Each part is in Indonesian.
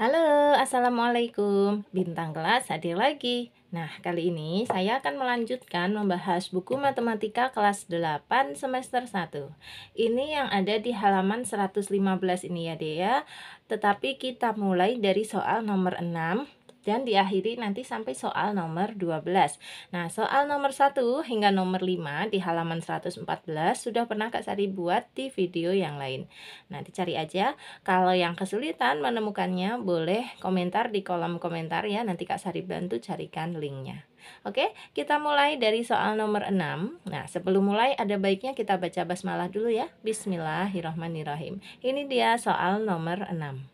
Halo, Assalamualaikum. Bintang kelas hadir lagi. Nah, kali ini saya akan melanjutkan membahas buku matematika kelas 8 semester 1. Ini yang ada di halaman 115 ini ya, Dea. Tetapi kita mulai dari soal nomor 6 dan diakhiri nanti sampai soal nomor 12. Nah, soal nomor 1 hingga nomor 5 di halaman 114 sudah pernah Kak Sari buat di video yang lain. Nanti cari aja. Kalau yang kesulitan menemukannya boleh komentar di kolom komentar ya. Nanti Kak Sari bantu carikan linknya. Oke, kita mulai dari soal nomor 6. Nah, sebelum mulai ada baiknya kita baca basmalah dulu ya. Bismillahirrahmanirrahim. Ini dia soal nomor 6.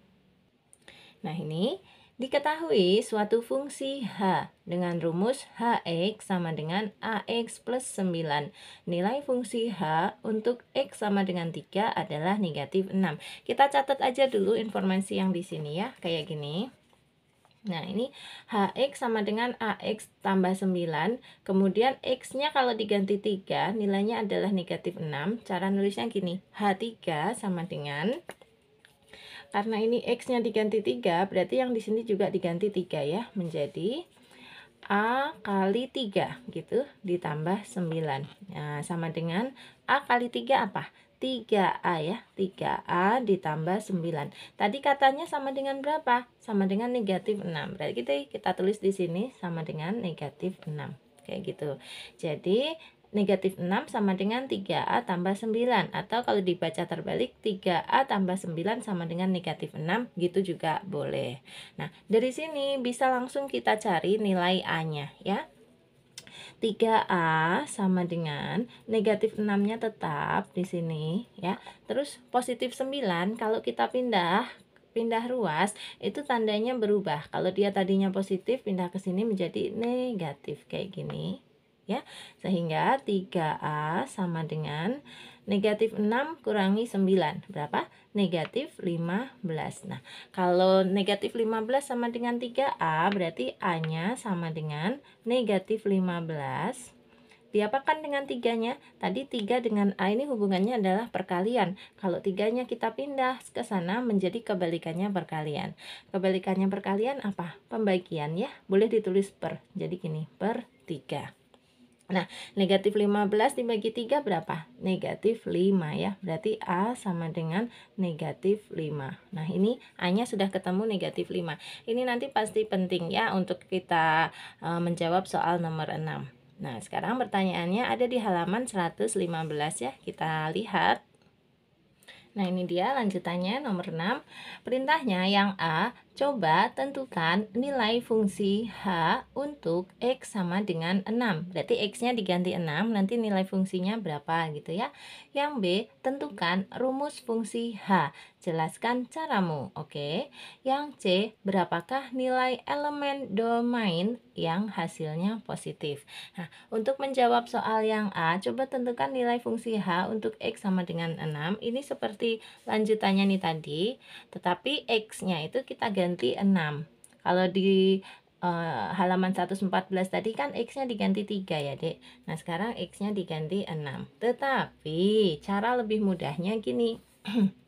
Nah, ini Diketahui suatu fungsi H dengan rumus Hx sama dengan Ax plus 9. Nilai fungsi H untuk X sama dengan 3 adalah negatif 6. Kita catat aja dulu informasi yang di sini ya, kayak gini. Nah, ini Hx sama dengan Ax tambah 9. Kemudian X-nya kalau diganti 3, nilainya adalah negatif 6. Cara nulisnya gini, H3 sama dengan karena ini X-nya diganti 3, berarti yang di sini juga diganti 3 ya, menjadi A kali 3 gitu, ditambah 9. Nah, sama dengan A kali 3 apa? 3A ya, 3A ditambah 9. Tadi katanya sama dengan berapa? Sama dengan negatif 6. Berarti kita, kita tulis di sini sama dengan negatif 6. Kayak gitu. Jadi Negatif 6 sama dengan 3A tambah 9. Atau kalau dibaca terbalik, 3A tambah 9 sama dengan negatif 6. Gitu juga boleh. Nah, dari sini bisa langsung kita cari nilai A-nya ya. 3A sama dengan negatif 6-nya tetap di sini ya. Terus positif 9 kalau kita pindah pindah ruas itu tandanya berubah. Kalau dia tadinya positif pindah ke sini menjadi negatif kayak gini ya. Sehingga 3A sama dengan negatif 6 kurangi 9. Berapa? Negatif 15. Nah, kalau negatif 15 sama dengan 3A, berarti A-nya sama dengan negatif 15 diapakan dengan tiganya? Tadi tiga dengan A ini hubungannya adalah perkalian. Kalau tiganya kita pindah ke sana menjadi kebalikannya perkalian. Kebalikannya perkalian apa? Pembagian ya. Boleh ditulis per. Jadi gini, per tiga. Nah, negatif 15 dibagi 3 berapa? Negatif 5 ya. Berarti A sama dengan negatif 5. Nah, ini A-nya sudah ketemu negatif 5. Ini nanti pasti penting ya untuk kita e, menjawab soal nomor 6. Nah, sekarang pertanyaannya ada di halaman 115 ya. Kita lihat. Nah, ini dia lanjutannya nomor 6. Perintahnya yang A Coba tentukan nilai fungsi H untuk X sama dengan 6. Berarti X-nya diganti 6, nanti nilai fungsinya berapa gitu ya. Yang B, tentukan rumus fungsi H. Jelaskan caramu, oke. Yang C, berapakah nilai elemen domain yang hasilnya positif. Nah, untuk menjawab soal yang A, coba tentukan nilai fungsi H untuk X sama dengan 6. Ini seperti lanjutannya nih tadi, tetapi X-nya itu kita ganti diganti 6. Kalau di uh, halaman 114 tadi kan X-nya diganti 3 ya dek. Nah sekarang X-nya diganti 6. Tetapi cara lebih mudahnya gini.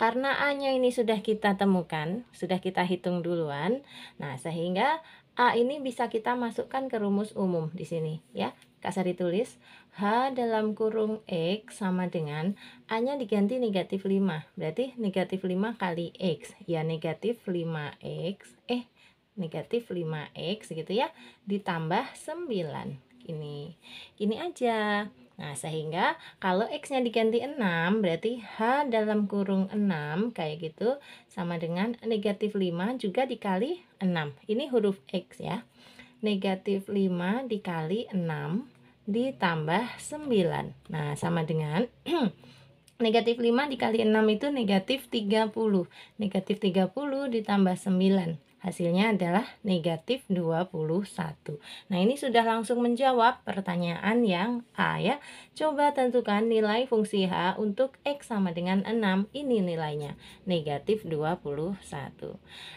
Karena A-nya ini sudah kita temukan, sudah kita hitung duluan. Nah sehingga A ini bisa kita masukkan ke rumus umum di sini ya. Kak Sari tulis H dalam kurung X sama dengan A-nya diganti negatif 5. Berarti negatif 5 kali X. Ya negatif 5X. Eh, negatif 5X gitu ya. Ditambah 9. Ini, ini aja. Nah, sehingga kalau X-nya diganti 6, berarti H dalam kurung 6, kayak gitu, sama dengan negatif 5 juga dikali 6. Ini huruf X ya. Negatif 5 dikali 6 ditambah 9. Nah, sama dengan negatif 5 dikali 6 itu negatif 30. Negatif 30 ditambah 9. Hasilnya adalah negatif 21. Nah, ini sudah langsung menjawab pertanyaan yang A ya. Coba tentukan nilai fungsi H untuk X sama dengan 6. Ini nilainya, negatif 21.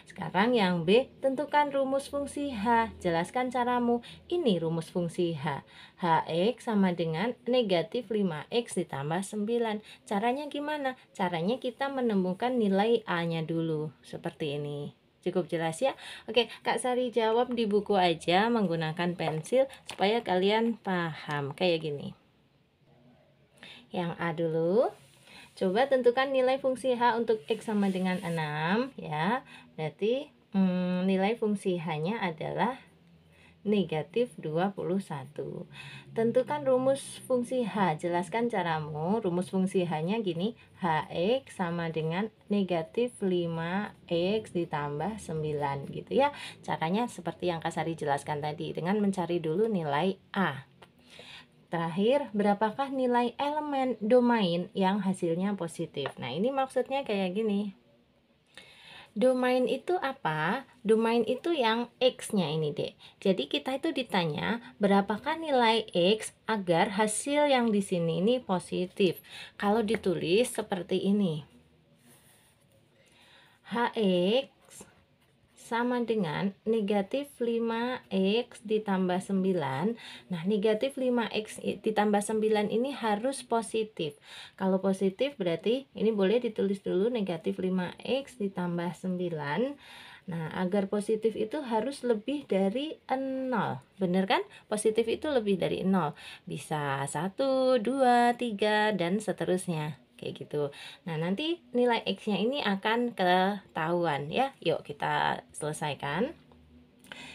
Sekarang yang B, tentukan rumus fungsi H. Jelaskan caramu. Ini rumus fungsi H. Hx sama dengan negatif 5X ditambah 9. Caranya gimana? Caranya kita menemukan nilai A-nya dulu. Seperti ini. Cukup jelas ya? Oke, Kak Sari jawab di buku aja menggunakan pensil supaya kalian paham. Kayak gini. Yang A dulu. Coba tentukan nilai fungsi H untuk X sama dengan 6 ya. Berarti hmm, nilai fungsi H-nya adalah negatif 21. Tentukan rumus fungsi H. Jelaskan caramu. Rumus fungsi H-nya gini. HX sama dengan negatif 5X ditambah 9 gitu ya. Caranya seperti yang Kasari jelaskan tadi. Dengan mencari dulu nilai A. Terakhir, berapakah nilai elemen domain yang hasilnya positif? Nah, ini maksudnya kayak gini domain itu apa? Domain itu yang X-nya ini, deh. Jadi kita itu ditanya, berapakah nilai X agar hasil yang di sini ini positif? Kalau ditulis seperti ini. HX sama dengan negatif 5x ditambah 9. Nah, negatif 5x ditambah 9 ini harus positif. Kalau positif berarti ini boleh ditulis dulu negatif 5x ditambah 9. Nah, agar positif itu harus lebih dari 0. Benar kan? Positif itu lebih dari 0. Bisa 1, 2, 3, dan seterusnya kayak gitu. Nah, nanti nilai X-nya ini akan ketahuan ya. Yuk kita selesaikan.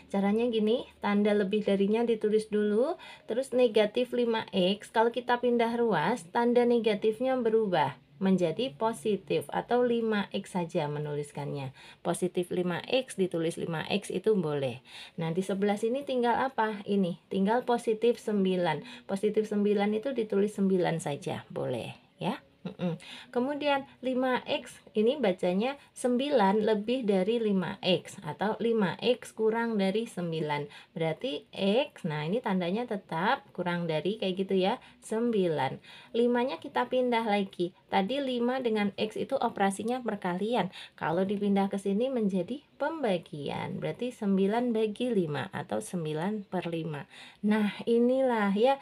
Caranya gini, tanda lebih darinya ditulis dulu, terus negatif 5X, kalau kita pindah ruas, tanda negatifnya berubah menjadi positif atau 5X saja menuliskannya. Positif 5X ditulis 5X itu boleh. Nah, di sebelah sini tinggal apa? Ini, tinggal positif 9. Positif 9 itu ditulis 9 saja, boleh ya. Kemudian 5x ini bacanya 9 lebih dari 5x atau 5x kurang dari 9. Berarti x, nah ini tandanya tetap kurang dari kayak gitu ya, 9. 5-nya kita pindah lagi. Tadi 5 dengan x itu operasinya perkalian. Kalau dipindah ke sini menjadi pembagian. Berarti 9 bagi 5 atau 9 per 5. Nah inilah ya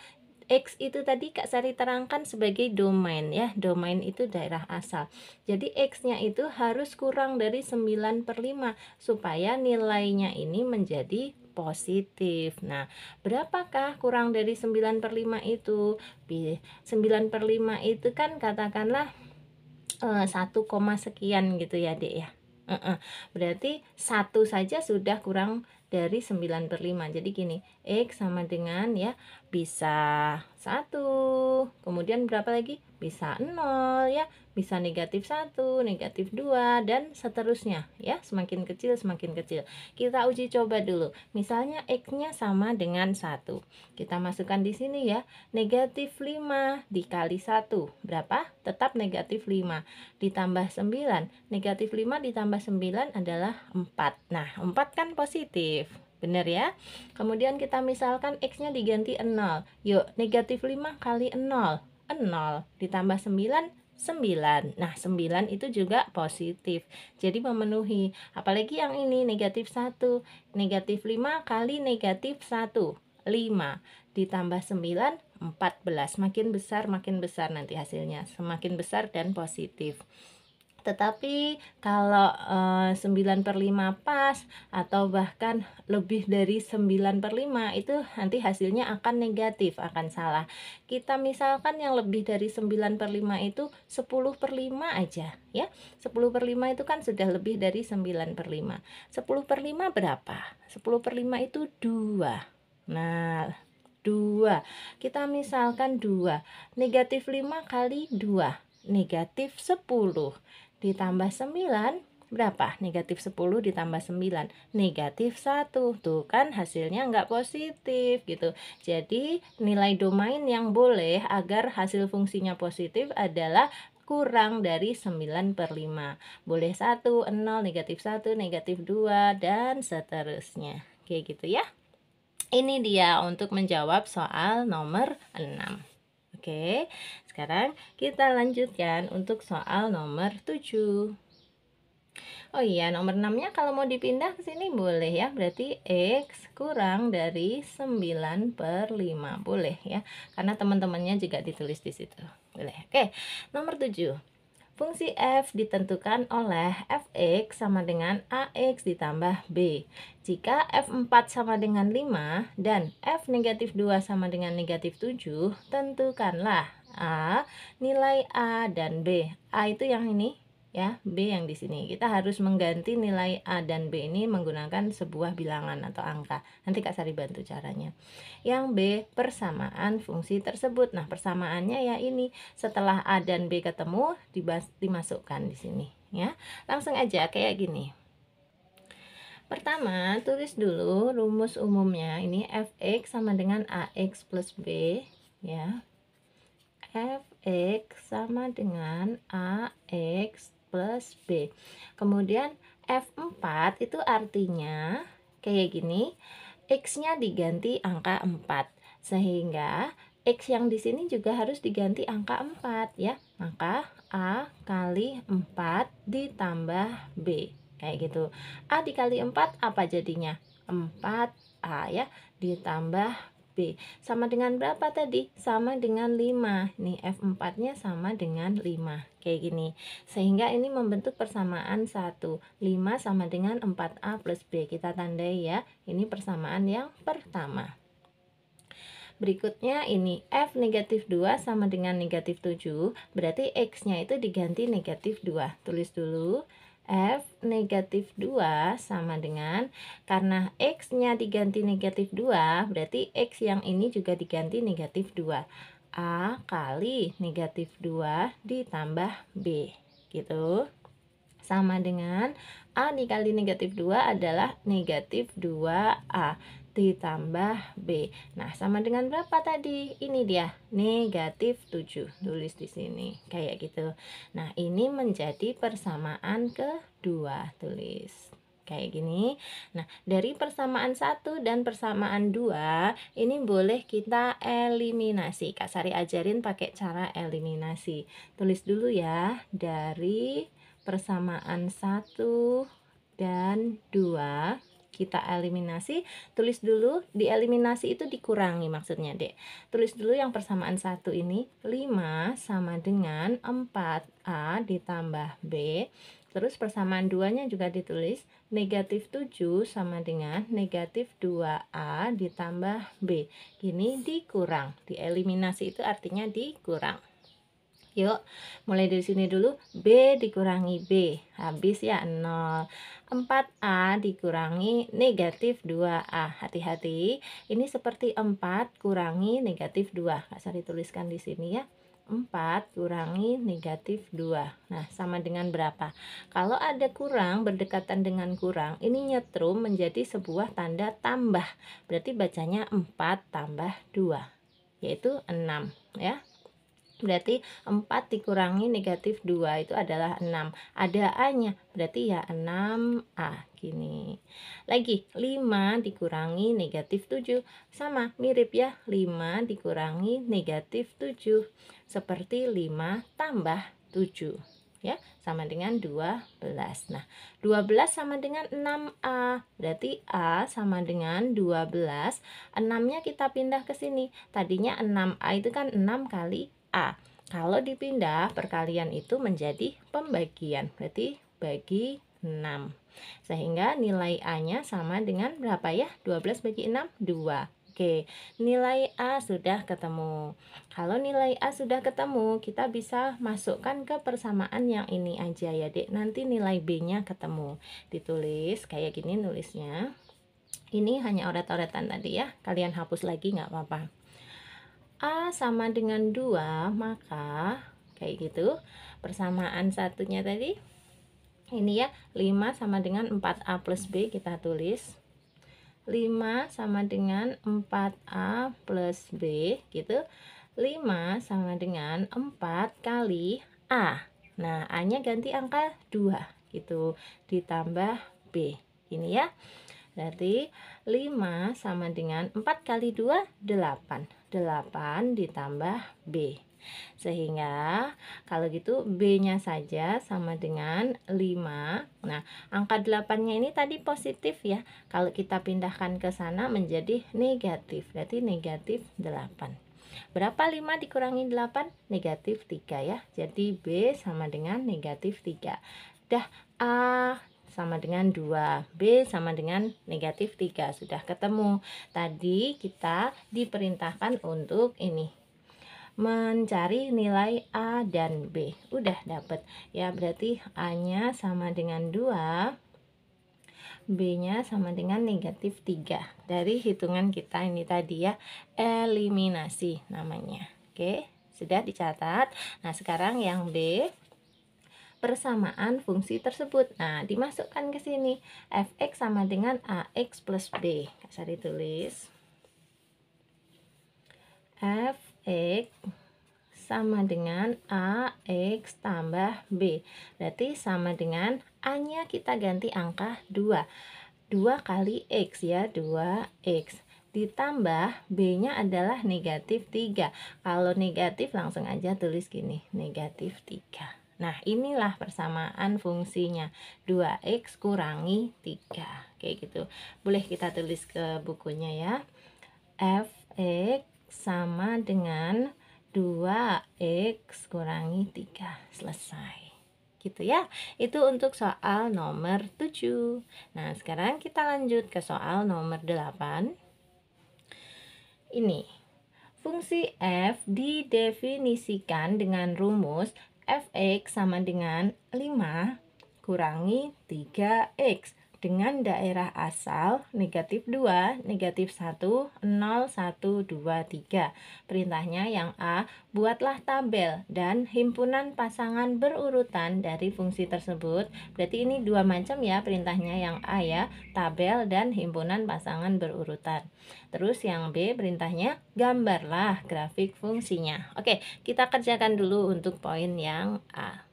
X itu tadi Kak Sari terangkan sebagai domain ya. Domain itu daerah asal. Jadi X-nya itu harus kurang dari 9 per 5 supaya nilainya ini menjadi positif. Nah, berapakah kurang dari 9 per 5 itu? 9 per 5 itu kan katakanlah eh, 1, sekian gitu ya dek ya. Uh -uh. Berarti satu saja sudah kurang dari 9 per 5 Jadi gini, X sama dengan ya bisa satu, kemudian berapa lagi bisa nol ya bisa negatif satu, negatif dua dan seterusnya ya semakin kecil semakin kecil kita uji coba dulu misalnya X nya sama dengan satu, kita masukkan di sini ya negatif 5 dikali satu berapa tetap negatif 5 ditambah 9 negatif 5 ditambah 9 adalah 4 nah 4 kan positif Benar ya? Kemudian kita misalkan X-nya diganti 0. Yuk, negatif 5 kali 0. 0 ditambah 9, 9. Nah, 9 itu juga positif. Jadi memenuhi. Apalagi yang ini negatif 1. Negatif 5 kali negatif 1. 5. Ditambah 9, 14. Makin besar, makin besar nanti hasilnya. Semakin besar dan positif tetapi kalau uh, eh, 9 per 5 pas atau bahkan lebih dari 9 per 5 itu nanti hasilnya akan negatif akan salah kita misalkan yang lebih dari 9 per 5 itu 10 per 5 aja ya 10 per 5 itu kan sudah lebih dari 9 per 5 10 per 5 berapa? 10 per 5 itu 2 nah 2 kita misalkan 2 negatif 5 kali 2 negatif 10 ditambah 9 berapa? Negatif 10 ditambah 9 Negatif 1 Tuh kan hasilnya nggak positif gitu Jadi nilai domain yang boleh agar hasil fungsinya positif adalah kurang dari 9 per 5 Boleh 1, 0, negatif 1, negatif 2, dan seterusnya Kayak gitu ya Ini dia untuk menjawab soal nomor 6 Oke, sekarang kita lanjutkan untuk soal nomor 7. Oh iya, nomor 6-nya kalau mau dipindah ke sini boleh ya. Berarti X kurang dari 9 per 5. Boleh ya. Karena teman-temannya juga ditulis di situ. Boleh. Oke, nomor 7. Fungsi f ditentukan oleh fx sama dengan ax ditambah b. Jika f4 sama dengan 5 dan f negatif 2 sama dengan negatif 7, tentukanlah A, nilai A dan B. A itu yang ini ya, B yang di sini. Kita harus mengganti nilai A dan B ini menggunakan sebuah bilangan atau angka. Nanti Kak Sari bantu caranya. Yang B, persamaan fungsi tersebut. Nah, persamaannya ya ini. Setelah A dan B ketemu, dimasukkan di sini ya. Langsung aja kayak gini. Pertama, tulis dulu rumus umumnya. Ini Fx sama dengan Ax plus B, ya fx sama dengan ax plus b. Kemudian f4 itu artinya kayak gini, x-nya diganti angka 4. Sehingga X yang di sini juga harus diganti angka 4 ya. Maka A kali 4 ditambah B. Kayak gitu. A dikali 4 apa jadinya? 4A ya. Ditambah B. Sama dengan berapa tadi? Sama dengan 5. Nih F4-nya sama dengan 5. Kayak gini. Sehingga ini membentuk persamaan 1. 5 sama dengan 4A plus B. Kita tandai ya. Ini persamaan yang pertama. Berikutnya ini F negatif 2 sama dengan negatif 7 Berarti X-nya itu diganti negatif 2 Tulis dulu F negatif 2 sama dengan karena X-nya diganti negatif 2 berarti X yang ini juga diganti negatif 2 A kali negatif 2 ditambah B gitu sama dengan A dikali negatif 2 adalah negatif 2A ditambah B. Nah, sama dengan berapa tadi? Ini dia, negatif 7. Tulis di sini, kayak gitu. Nah, ini menjadi persamaan kedua. Tulis kayak gini. Nah, dari persamaan satu dan persamaan dua ini boleh kita eliminasi. Kak Sari ajarin pakai cara eliminasi. Tulis dulu ya, dari persamaan satu dan dua kita eliminasi tulis dulu di eliminasi itu dikurangi maksudnya dek tulis dulu yang persamaan satu ini 5 sama dengan 4A ditambah B terus persamaan duanya juga ditulis negatif 7 sama dengan negatif 2A ditambah B gini dikurang dieliminasi itu artinya dikurang Yuk, mulai dari sini dulu. B dikurangi B. Habis ya 0. 4A dikurangi negatif 2A. Hati-hati, ini seperti 4 kurangi negatif 2. Nggak usah dituliskan di sini ya. 4 kurangi negatif 2 Nah sama dengan berapa? Kalau ada kurang berdekatan dengan kurang Ini nyetrum menjadi sebuah tanda tambah Berarti bacanya 4 tambah 2 Yaitu 6 ya berarti 4 dikurangi negatif 2 itu adalah 6 ada A nya berarti ya 6A gini lagi 5 dikurangi negatif 7 sama mirip ya 5 dikurangi negatif 7 seperti 5 tambah 7 ya sama dengan 12 nah 12 sama dengan 6A berarti A sama dengan 12 6 nya kita pindah ke sini tadinya 6A itu kan 6 kali A. Kalau dipindah, perkalian itu menjadi pembagian, berarti bagi 6. Sehingga nilai A-nya sama dengan berapa ya? 12 bagi 6, 2. Oke, nilai A sudah ketemu. Kalau nilai A sudah ketemu, kita bisa masukkan ke persamaan yang ini aja ya, Dek. Nanti nilai B-nya ketemu. Ditulis kayak gini nulisnya. Ini hanya oret-oretan tadi ya. Kalian hapus lagi nggak apa-apa. A sama dengan 2 maka kayak gitu persamaan satunya tadi ini ya 5 sama dengan 4A plus B kita tulis 5 sama dengan 4A plus B gitu 5 sama dengan 4 kali A Nah A nya ganti angka 2 gitu ditambah B ini ya Berarti 5 sama dengan 4 kali 2 8 8 ditambah B. Sehingga kalau gitu B-nya saja sama dengan 5. Nah, angka 8-nya ini tadi positif ya. Kalau kita pindahkan ke sana menjadi negatif. Berarti negatif 8. Berapa 5 dikurangi 8? Negatif 3 ya. Jadi B sama dengan negatif 3. Dah, uh, sama dengan 2. B sama dengan negatif 3. Sudah ketemu. Tadi kita diperintahkan untuk ini. Mencari nilai A dan B. Udah dapet Ya, berarti A-nya sama dengan 2. B-nya sama dengan negatif 3 dari hitungan kita ini tadi ya eliminasi namanya oke sudah dicatat nah sekarang yang b persamaan fungsi tersebut. Nah, dimasukkan ke sini. Fx sama dengan AX plus B. Saya ditulis. Fx sama dengan AX tambah B. Berarti sama dengan A-nya kita ganti angka 2. 2 kali X ya, 2X ditambah B-nya adalah negatif 3. Kalau negatif langsung aja tulis gini, negatif 3. Nah, inilah persamaan fungsinya. 2x kurangi 3. Kayak gitu. Boleh kita tulis ke bukunya ya. fx sama dengan 2x kurangi 3. Selesai. Gitu ya. Itu untuk soal nomor 7. Nah, sekarang kita lanjut ke soal nomor 8. Ini fungsi f didefinisikan dengan rumus fx sama dengan 5 kurangi 3x dengan daerah asal negatif 2, negatif 1, 0, 1, 2, 3. Perintahnya yang A, buatlah tabel dan himpunan pasangan berurutan dari fungsi tersebut. Berarti ini dua macam ya perintahnya yang A ya, tabel dan himpunan pasangan berurutan. Terus yang B perintahnya gambarlah grafik fungsinya. Oke, kita kerjakan dulu untuk poin yang A.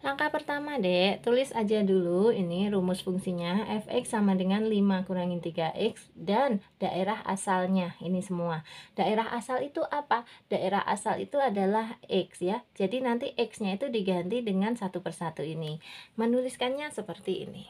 Langkah pertama dek, tulis aja dulu ini rumus fungsinya fx sama dengan 5 kurangin 3x dan daerah asalnya ini semua. Daerah asal itu apa? Daerah asal itu adalah x ya. Jadi nanti x-nya itu diganti dengan satu persatu ini. Menuliskannya seperti ini.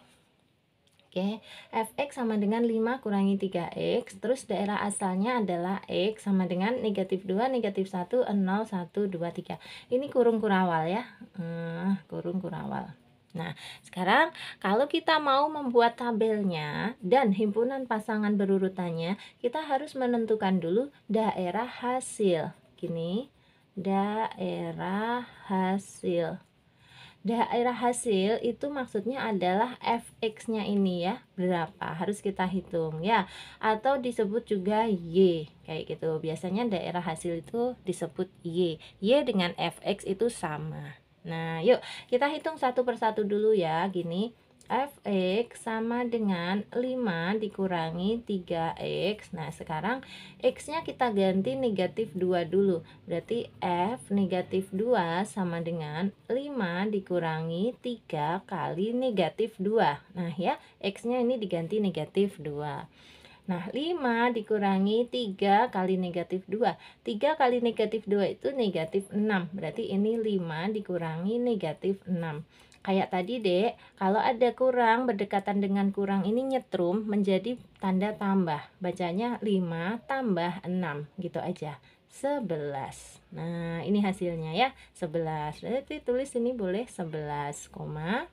Oke, fx sama dengan 5 kurangi 3x, terus daerah asalnya adalah x sama dengan negatif 2, negatif 1, 0, 1, 2, 3. Ini kurung kurawal ya, uh, kurung kurawal. Nah, sekarang kalau kita mau membuat tabelnya dan himpunan pasangan berurutannya, kita harus menentukan dulu daerah hasil. Gini, daerah hasil. Daerah hasil itu maksudnya adalah fx-nya ini ya, berapa harus kita hitung ya. Atau disebut juga y kayak gitu. Biasanya daerah hasil itu disebut y. Y dengan fx itu sama. Nah, yuk kita hitung satu persatu dulu ya, gini fx sama dengan 5 dikurangi 3x. Nah, sekarang x-nya kita ganti negatif 2 dulu. Berarti f negatif 2 sama dengan 5 dikurangi 3 kali negatif 2. Nah, ya, x-nya ini diganti negatif 2. Nah, 5 dikurangi 3 kali negatif 2. 3 kali negatif 2 itu negatif 6. Berarti ini 5 dikurangi negatif 6. Kayak tadi dek, kalau ada kurang berdekatan dengan kurang ini nyetrum menjadi tanda tambah. Bacanya 5 tambah 6 gitu aja. 11. Nah, ini hasilnya ya, 11. Berarti tulis ini boleh 11, koma.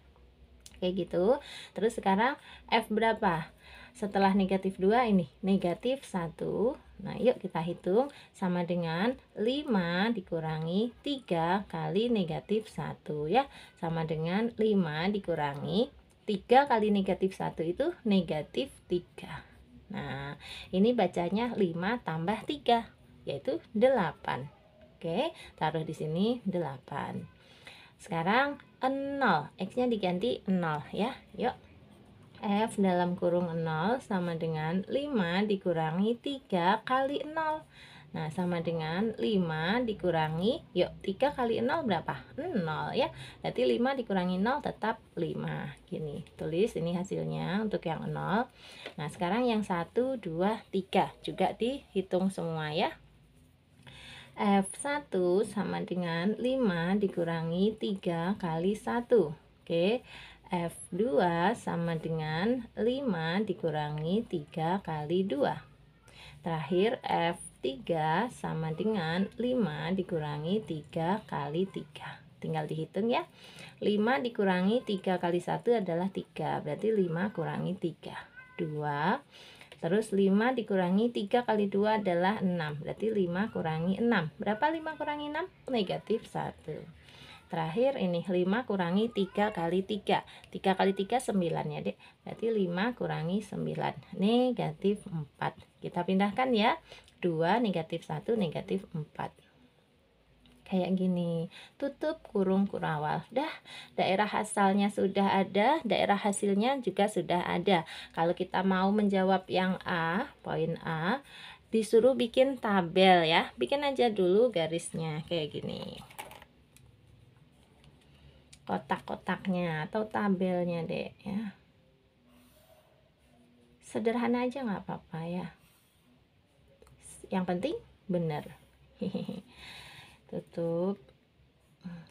Kayak gitu. Terus sekarang F berapa? Setelah negatif 2 ini, negatif 1, Nah, yuk kita hitung sama dengan 5 dikurangi 3 kali negatif 1 ya. Sama dengan 5 dikurangi 3 kali negatif 1 itu negatif 3. Nah, ini bacanya 5 tambah 3 yaitu 8. Oke, taruh di sini 8. Sekarang 0, X-nya diganti 0 ya. Yuk F dalam kurung 0 sama dengan 5 dikurangi 3 kali 0. Nah, sama dengan 5 dikurangi, yuk 3 kali 0 berapa? 0 ya. Berarti 5 dikurangi 0 tetap 5. Gini, tulis ini hasilnya untuk yang 0. Nah, sekarang yang 1, 2, 3 juga dihitung semua ya. F1 sama dengan 5 dikurangi 3 kali 1. Oke. F2 sama dengan 5 dikurangi 3 kali 2. Terakhir F3 sama dengan 5 dikurangi 3 kali 3. Tinggal dihitung ya. 5 dikurangi 3 kali 1 adalah 3. Berarti 5 kurangi 3. 2. Terus 5 dikurangi 3 kali 2 adalah 6. Berarti 5 kurangi 6. Berapa 5 kurangi 6? Negatif 1. Terakhir ini 5 kurangi 3 kali 3 3 kali 3 9 ya dek Berarti 5 kurangi 9 Negatif 4 Kita pindahkan ya 2 negatif 1 negatif 4 kayak gini tutup kurung kurawal dah daerah asalnya sudah ada daerah hasilnya juga sudah ada kalau kita mau menjawab yang A poin A disuruh bikin tabel ya bikin aja dulu garisnya kayak gini kotak-kotaknya atau tabelnya deh ya sederhana aja nggak apa-apa ya yang penting bener tutup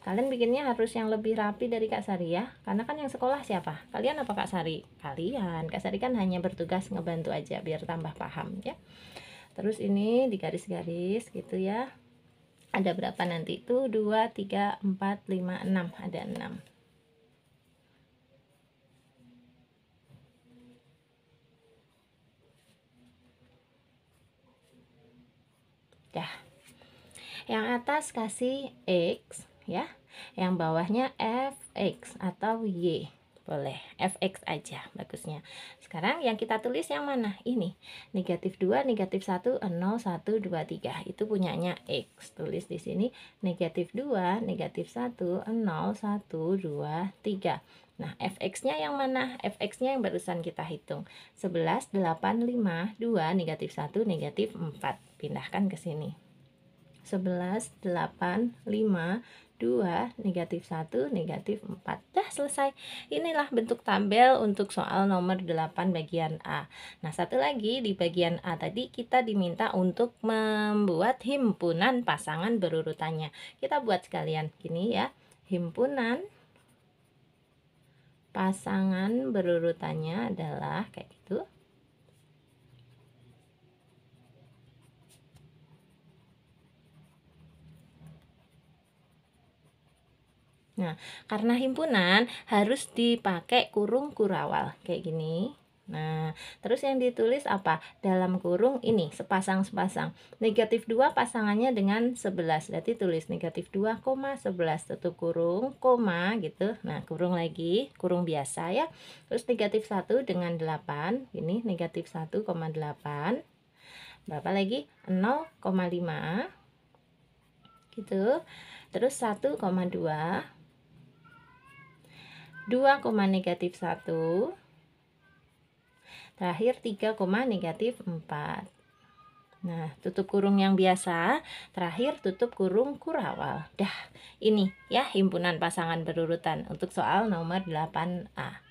kalian bikinnya harus yang lebih rapi dari Kak Sari ya karena kan yang sekolah siapa kalian apa Kak Sari kalian Kak Sari kan hanya bertugas ngebantu aja biar tambah paham ya terus ini digaris-garis gitu ya ada berapa nanti itu dua tiga empat lima enam ada enam. Dah. Yang atas kasih X ya. Yang bawahnya fx atau y boleh fx aja bagusnya sekarang yang kita tulis yang mana ini negatif 2 negatif 1 0 1 2 3 itu punyanya x tulis di sini negatif 2 negatif 1 0 1 2 3 nah fx nya yang mana fx nya yang barusan kita hitung 11 8 5 2 negatif 1 negatif 4 pindahkan ke sini 11 8 5 2, negatif 1, negatif 4. Dah selesai. Inilah bentuk tabel untuk soal nomor 8 bagian A. Nah, satu lagi di bagian A tadi kita diminta untuk membuat himpunan pasangan berurutannya. Kita buat sekalian gini ya. Himpunan pasangan berurutannya adalah kayak Nah, karena himpunan harus dipakai kurung kurawal kayak gini. Nah, terus yang ditulis apa? Dalam kurung ini sepasang-sepasang. Negatif 2 pasangannya dengan 11. Berarti tulis negatif 2, 11 tutup kurung, koma gitu. Nah, kurung lagi, kurung biasa ya. Terus negatif 1 dengan 8. Ini negatif 1,8. Berapa lagi? 0,5. Gitu. Terus 1,2 2, negatif 1 terakhir 3, negatif 4 Nah, tutup kurung yang biasa, terakhir tutup kurung kurawal. Dah, ini ya himpunan pasangan berurutan untuk soal nomor 8A.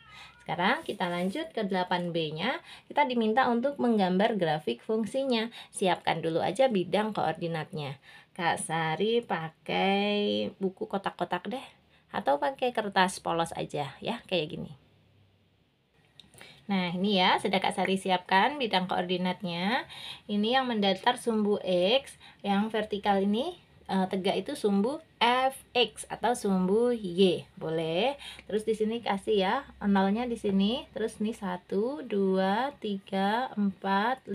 Sekarang kita lanjut ke 8B-nya. Kita diminta untuk menggambar grafik fungsinya. Siapkan dulu aja bidang koordinatnya. Kak Sari pakai buku kotak-kotak deh atau pakai kertas polos aja ya kayak gini Nah ini ya sudah Kak Sari siapkan bidang koordinatnya Ini yang mendatar sumbu X Yang vertikal ini Eh, tegak itu sumbu fx atau sumbu y boleh terus di sini kasih ya nolnya di sini terus nih 1 2 3 4 5 6 7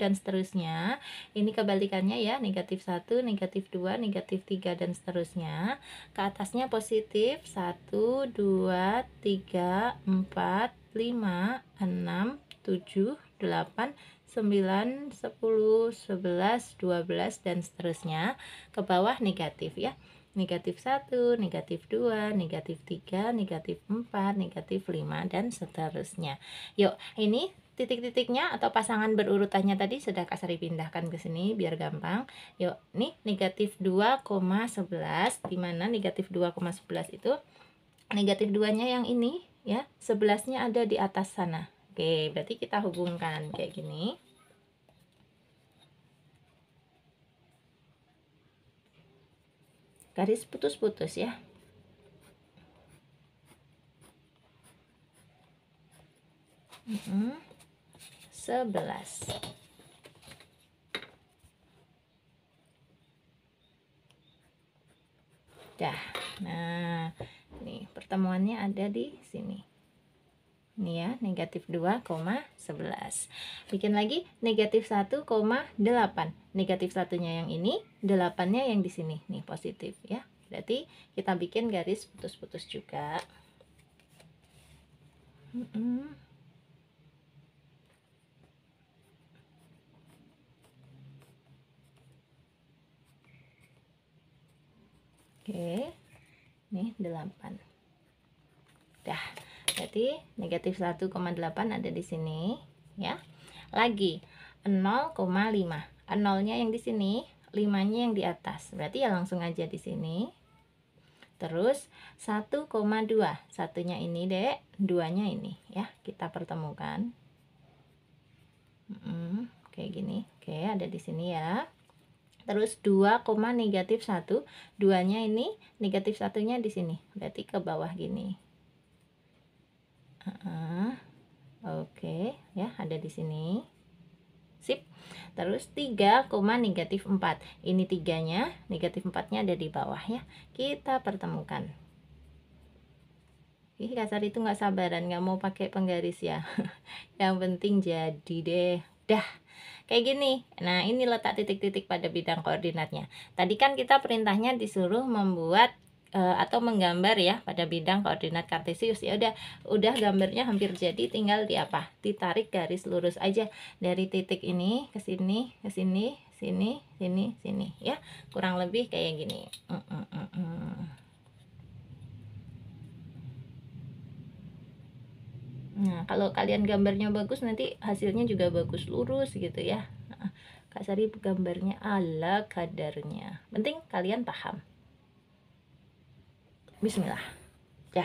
dan seterusnya ini kebalikannya ya negatif 1 negatif 2 negatif 3 dan seterusnya ke atasnya positif 1 2 3 4 5 6 7 8 9, 10, 11, 12, dan seterusnya ke bawah negatif ya. Negatif 1, negatif 2, negatif 3, negatif 4, negatif 5, dan seterusnya. Yuk, ini titik-titiknya atau pasangan berurutannya tadi sudah Kak Sari pindahkan ke sini biar gampang. Yuk, nih negatif 2,11 dimana negatif 2,11 itu negatif 2-nya yang ini ya, 11-nya ada di atas sana. Oke, berarti kita hubungkan kayak gini. garis putus-putus ya sebelas dah nah nih pertemuannya ada di sini Nih ya, negatif 2,11. Bikin lagi negatif 1,8. Negatif satunya yang ini, delapannya yang di sini. Nih, positif ya. Berarti kita bikin garis putus-putus juga. Oke. Nih delapan. Dah berarti negatif 1,8 ada di sini ya lagi 0,5 nolnya yang di sini 5 nya yang di atas berarti ya langsung aja di sini terus 1,2 satunya ini dek duanya ini ya kita pertemukan Hmm, kayak gini oke ada di sini ya terus 2, negatif 1 duanya ini negatif satunya di sini berarti ke bawah gini uh oke okay. ya ada di sini sip terus 3, negatif 4 ini tiganya negatif 4 nya ada di bawah ya kita pertemukan Ih, kasar itu nggak sabaran, nggak mau pakai penggaris ya. Yang penting jadi deh. Dah, kayak gini. Nah, ini letak titik-titik pada bidang koordinatnya. Tadi kan kita perintahnya disuruh membuat Eh, atau menggambar ya pada bidang koordinat kartesius ya udah udah gambarnya hampir jadi tinggal di apa ditarik garis lurus aja dari titik ini ke sini ke sini sini sini sini ya kurang lebih kayak gini uh, uh, uh. Nah, kalau kalian gambarnya bagus nanti hasilnya juga bagus lurus gitu ya. Kak Sari gambarnya ala kadarnya. Penting kalian paham. Bismillah. Ya,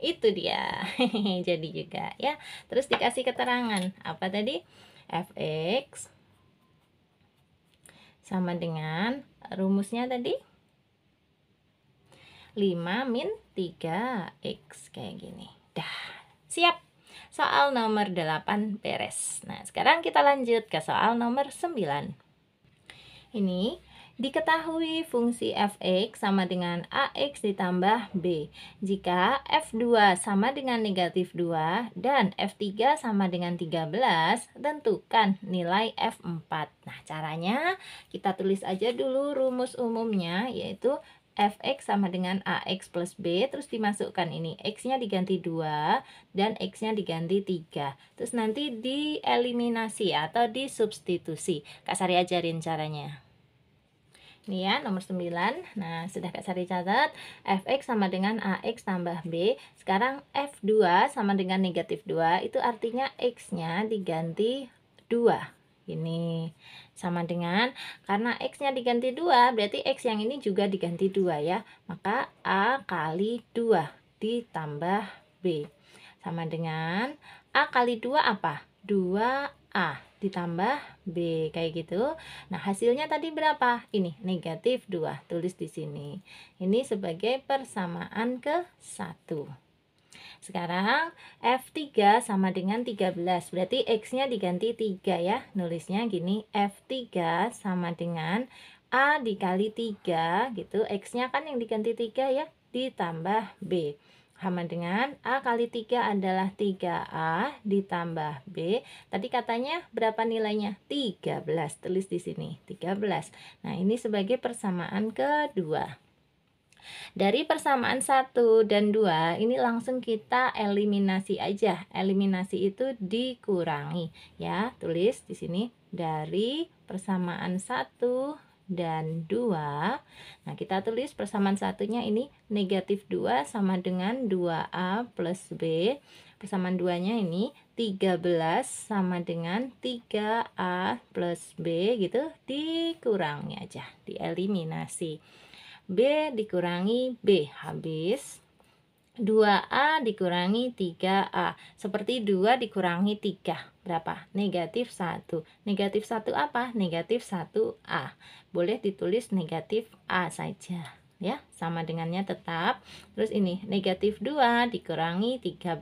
itu dia. Jadi juga ya. Terus dikasih keterangan apa tadi? fx sama dengan rumusnya tadi 5 min 3x kayak gini. Dah, siap. Soal nomor 8 beres. Nah, sekarang kita lanjut ke soal nomor 9. Ini Diketahui fungsi fx sama dengan ax ditambah b jika f2 sama dengan negatif 2 dan f3 sama dengan 13 tentukan nilai f4. Nah caranya kita tulis aja dulu rumus umumnya yaitu fx sama dengan ax plus b terus dimasukkan ini x-nya diganti 2 dan x-nya diganti 3 terus nanti dieliminasi atau disubstitusi Kak Sari ajarin caranya ini ya, nomor 9. Nah, sudah Kak Sari catat. Fx sama dengan AX tambah B. Sekarang F2 sama dengan negatif 2. Itu artinya X-nya diganti 2. Ini sama dengan, karena X-nya diganti 2, berarti X yang ini juga diganti 2 ya. Maka A kali 2 ditambah B. Sama dengan A kali 2 apa? A ditambah B kayak gitu. Nah, hasilnya tadi berapa? Ini negatif 2. Tulis di sini. Ini sebagai persamaan ke 1. Sekarang F3 sama dengan 13. Berarti X-nya diganti 3 ya. Nulisnya gini, F3 sama dengan A dikali 3 gitu. X-nya kan yang diganti 3 ya, ditambah B sama dengan A kali 3 adalah 3A ditambah B. Tadi katanya berapa nilainya? 13. Tulis di sini 13. Nah, ini sebagai persamaan kedua. Dari persamaan 1 dan 2 ini langsung kita eliminasi aja. Eliminasi itu dikurangi ya. Tulis di sini dari persamaan 1 dan 2. Nah, kita tulis persamaan satunya ini negatif 2 sama dengan 2A plus B. Persamaan duanya ini 13 sama dengan 3A plus B gitu dikurangi aja, dieliminasi. B dikurangi B habis 2A dikurangi 3A. Seperti 2 dikurangi 3. Berapa? Negatif 1. Negatif 1 apa? Negatif 1A. Boleh ditulis negatif A saja. Ya, sama dengannya tetap. Terus ini, negatif 2 dikurangi 13.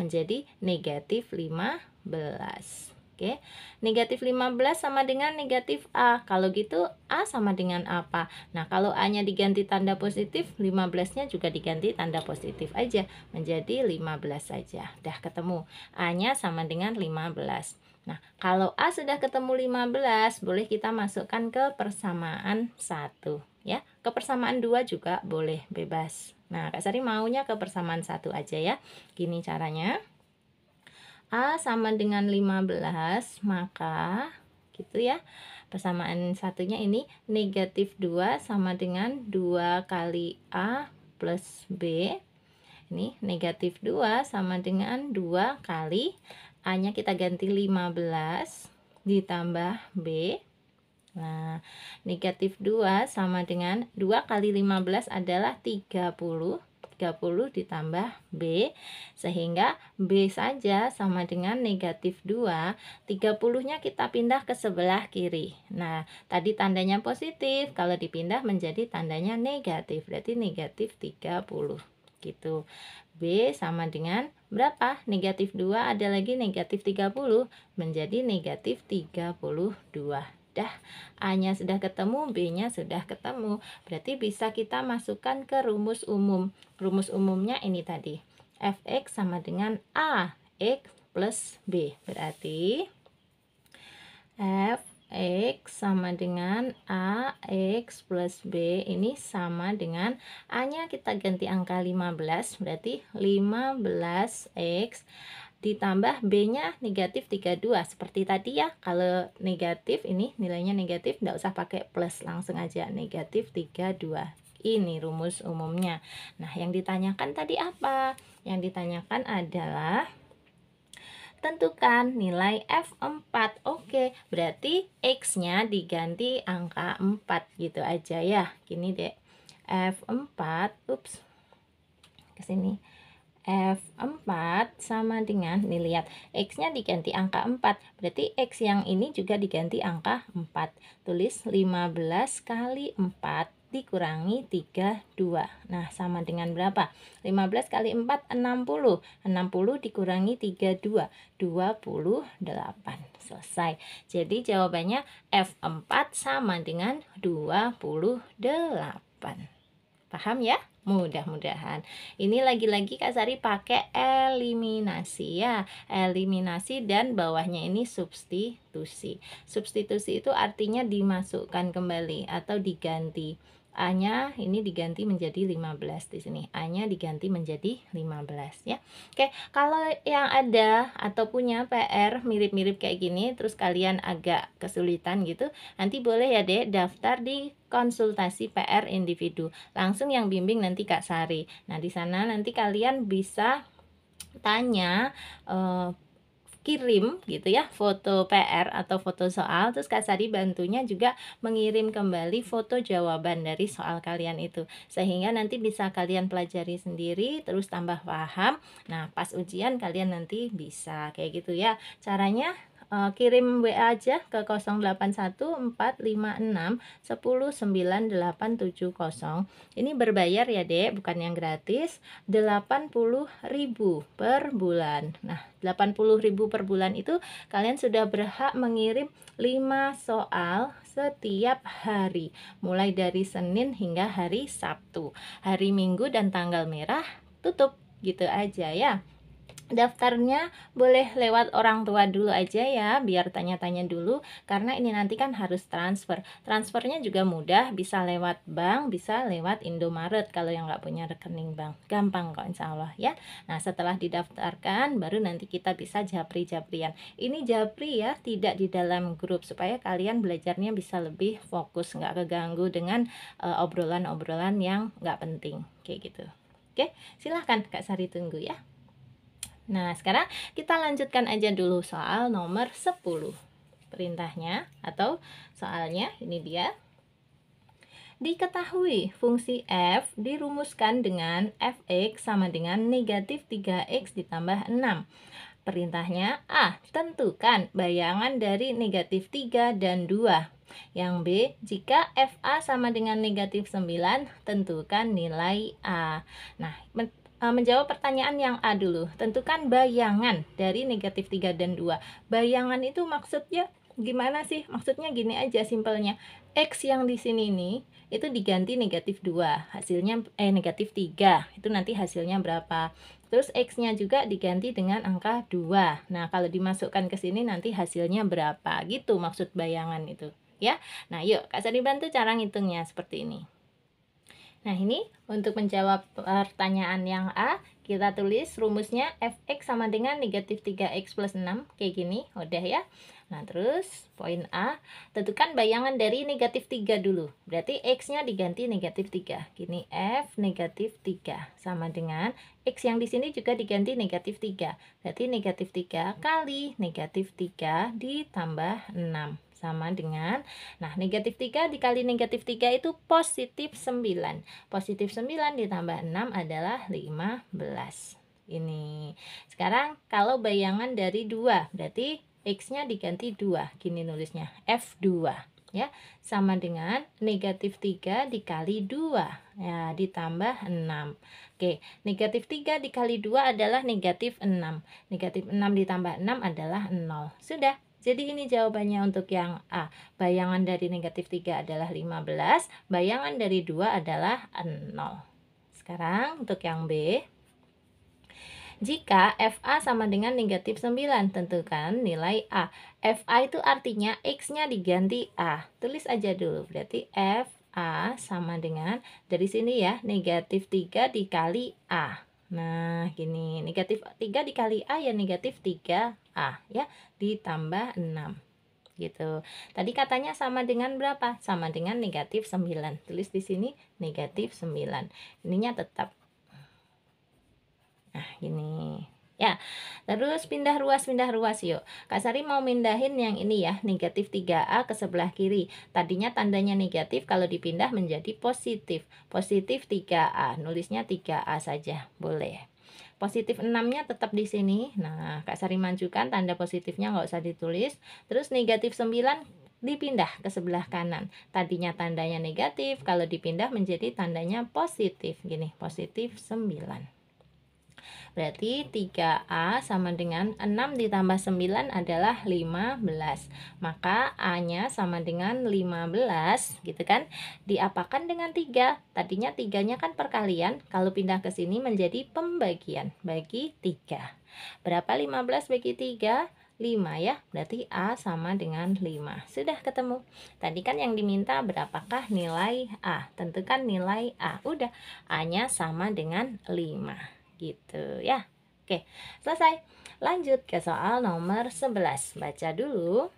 Menjadi negatif 15. Oke, negatif 15 sama dengan negatif A. Kalau gitu, A sama dengan apa? Nah, kalau A-nya diganti tanda positif, 15-nya juga diganti tanda positif aja. Menjadi 15 saja. Dah ketemu. A-nya sama dengan 15. Nah, kalau A sudah ketemu 15, boleh kita masukkan ke persamaan 1. Ya, ke persamaan 2 juga boleh bebas. Nah, Kak Sari maunya ke persamaan 1 aja ya. Gini caranya. A sama dengan 15, maka gitu ya. Persamaan satunya ini negatif 2 sama dengan 2 kali A plus B. Ini negatif 2 sama dengan 2 kali A-nya kita ganti 15 ditambah B. Nah, negatif 2 sama dengan 2 kali 15 adalah 30 30 ditambah B sehingga B saja sama dengan negatif 2 30 nya kita pindah ke sebelah kiri nah tadi tandanya positif kalau dipindah menjadi tandanya negatif berarti negatif 30 gitu B sama dengan berapa? Negatif 2 ada lagi negatif 30 menjadi negatif 32 sudah A-nya sudah ketemu, B-nya sudah ketemu. Berarti bisa kita masukkan ke rumus umum. Rumus umumnya ini tadi. Fx sama dengan A, X plus B. Berarti Fx sama dengan AX plus B ini sama dengan A-nya kita ganti angka 15. Berarti 15X ditambah B-nya negatif 32 seperti tadi ya kalau negatif ini nilainya negatif tidak usah pakai plus langsung aja negatif 32 ini rumus umumnya nah yang ditanyakan tadi apa yang ditanyakan adalah tentukan nilai F4 oke berarti X-nya diganti angka 4 gitu aja ya gini deh F4 ups kesini F4 sama dengan, nih lihat, X-nya diganti angka 4, berarti X yang ini juga diganti angka 4. Tulis 15 kali 4 dikurangi 32. Nah, sama dengan berapa? 15 kali 4, 60. 60 dikurangi 32, 28. Selesai. Jadi jawabannya F4 sama dengan 28. Paham ya? mudah-mudahan. Ini lagi-lagi Kak Sari pakai eliminasi ya. Eliminasi dan bawahnya ini substitusi. Substitusi itu artinya dimasukkan kembali atau diganti A-nya ini diganti menjadi 15 di sini. A-nya diganti menjadi 15 ya. Oke, kalau yang ada atau punya PR mirip-mirip kayak gini terus kalian agak kesulitan gitu, nanti boleh ya Dek daftar di konsultasi PR individu. Langsung yang bimbing nanti Kak Sari. Nah, di sana nanti kalian bisa tanya uh, kirim gitu ya foto PR atau foto soal terus Kak Sari bantunya juga mengirim kembali foto jawaban dari soal kalian itu sehingga nanti bisa kalian pelajari sendiri terus tambah paham nah pas ujian kalian nanti bisa kayak gitu ya caranya Eh, kirim WA aja ke 081456109870. Ini berbayar ya, Dek, bukan yang gratis. 80.000 per bulan. Nah, 80.000 per bulan itu kalian sudah berhak mengirim 5 soal setiap hari, mulai dari Senin hingga hari Sabtu. Hari Minggu dan tanggal merah tutup gitu aja ya daftarnya boleh lewat orang tua dulu aja ya biar tanya-tanya dulu karena ini nanti kan harus transfer transfernya juga mudah bisa lewat bank bisa lewat Indomaret kalau yang nggak punya rekening bank gampang kok insya Allah ya nah setelah didaftarkan baru nanti kita bisa japri-japrian ini japri ya tidak di dalam grup supaya kalian belajarnya bisa lebih fokus nggak keganggu dengan eh, obrolan-obrolan uh, yang nggak penting kayak gitu Oke, silahkan Kak Sari tunggu ya. Nah, sekarang kita lanjutkan aja dulu soal nomor 10. Perintahnya atau soalnya ini dia. Diketahui fungsi f dirumuskan dengan fx sama dengan negatif 3x ditambah 6. Perintahnya A. Tentukan bayangan dari negatif 3 dan 2. Yang B, jika FA sama dengan negatif 9, tentukan nilai A. Nah, Eh, menjawab pertanyaan yang A dulu. Tentukan bayangan dari negatif 3 dan 2. Bayangan itu maksudnya gimana sih? Maksudnya gini aja simpelnya. X yang di sini nih itu diganti negatif 2. Hasilnya eh negatif 3. Itu nanti hasilnya berapa? Terus X-nya juga diganti dengan angka 2. Nah, kalau dimasukkan ke sini nanti hasilnya berapa? Gitu maksud bayangan itu. Ya, nah yuk Kak Sari bantu cara ngitungnya seperti ini. Nah ini untuk menjawab pertanyaan yang A, kita tulis rumusnya Fx sama dengan negatif 3x plus 6, kayak gini, udah ya. Nah terus poin A, tentukan bayangan dari negatif 3 dulu, berarti x-nya diganti negatif 3. Gini F negatif 3 sama dengan x yang di sini juga diganti negatif 3, berarti negatif 3 kali negatif 3 ditambah 6 sama dengan Nah negatif 3 dikali negatif 3 itu positif 9 Positif 9 ditambah 6 adalah 15 ini sekarang kalau bayangan dari 2 berarti X-nya diganti 2. Gini nulisnya, F2 ya. Sama dengan negatif 3 dikali 2. Ya, ditambah 6. Oke, negatif 3 dikali 2 adalah negatif 6. Negatif 6 ditambah 6 adalah 0. Sudah, jadi ini jawabannya untuk yang A. Bayangan dari negatif 3 adalah 15, bayangan dari 2 adalah 0. Sekarang untuk yang B. Jika FA sama dengan negatif 9, tentukan nilai A. FA itu artinya X-nya diganti A. Tulis aja dulu, berarti FA sama dengan, dari sini ya, negatif 3 dikali A. Nah, gini, negatif 3 dikali A ya negatif 3 A ya ditambah 6 gitu. Tadi katanya sama dengan berapa? Sama dengan negatif 9. Tulis di sini negatif 9. Ininya tetap. Nah, ini Ya, terus pindah ruas, pindah ruas yuk. Kak Sari mau mindahin yang ini ya, negatif 3A ke sebelah kiri. Tadinya tandanya negatif, kalau dipindah menjadi positif. Positif 3A, nulisnya 3A saja, boleh. Ya? Positif 6-nya tetap di sini. Nah, Kak Sari majukan tanda positifnya nggak usah ditulis. Terus negatif 9 dipindah ke sebelah kanan. Tadinya tandanya negatif, kalau dipindah menjadi tandanya positif. Gini, positif 9. Berarti 3A sama dengan 6 ditambah 9 adalah 15. Maka A-nya sama dengan 15, gitu kan? Diapakan dengan 3? Tadinya 3-nya kan perkalian, kalau pindah ke sini menjadi pembagian, bagi 3. Berapa 15 bagi 3? 5 ya, berarti A sama dengan 5. Sudah ketemu. Tadi kan yang diminta berapakah nilai A? Tentukan nilai A. Udah, A-nya sama dengan 5 gitu ya. Oke, selesai. Lanjut ke soal nomor 11. Baca dulu.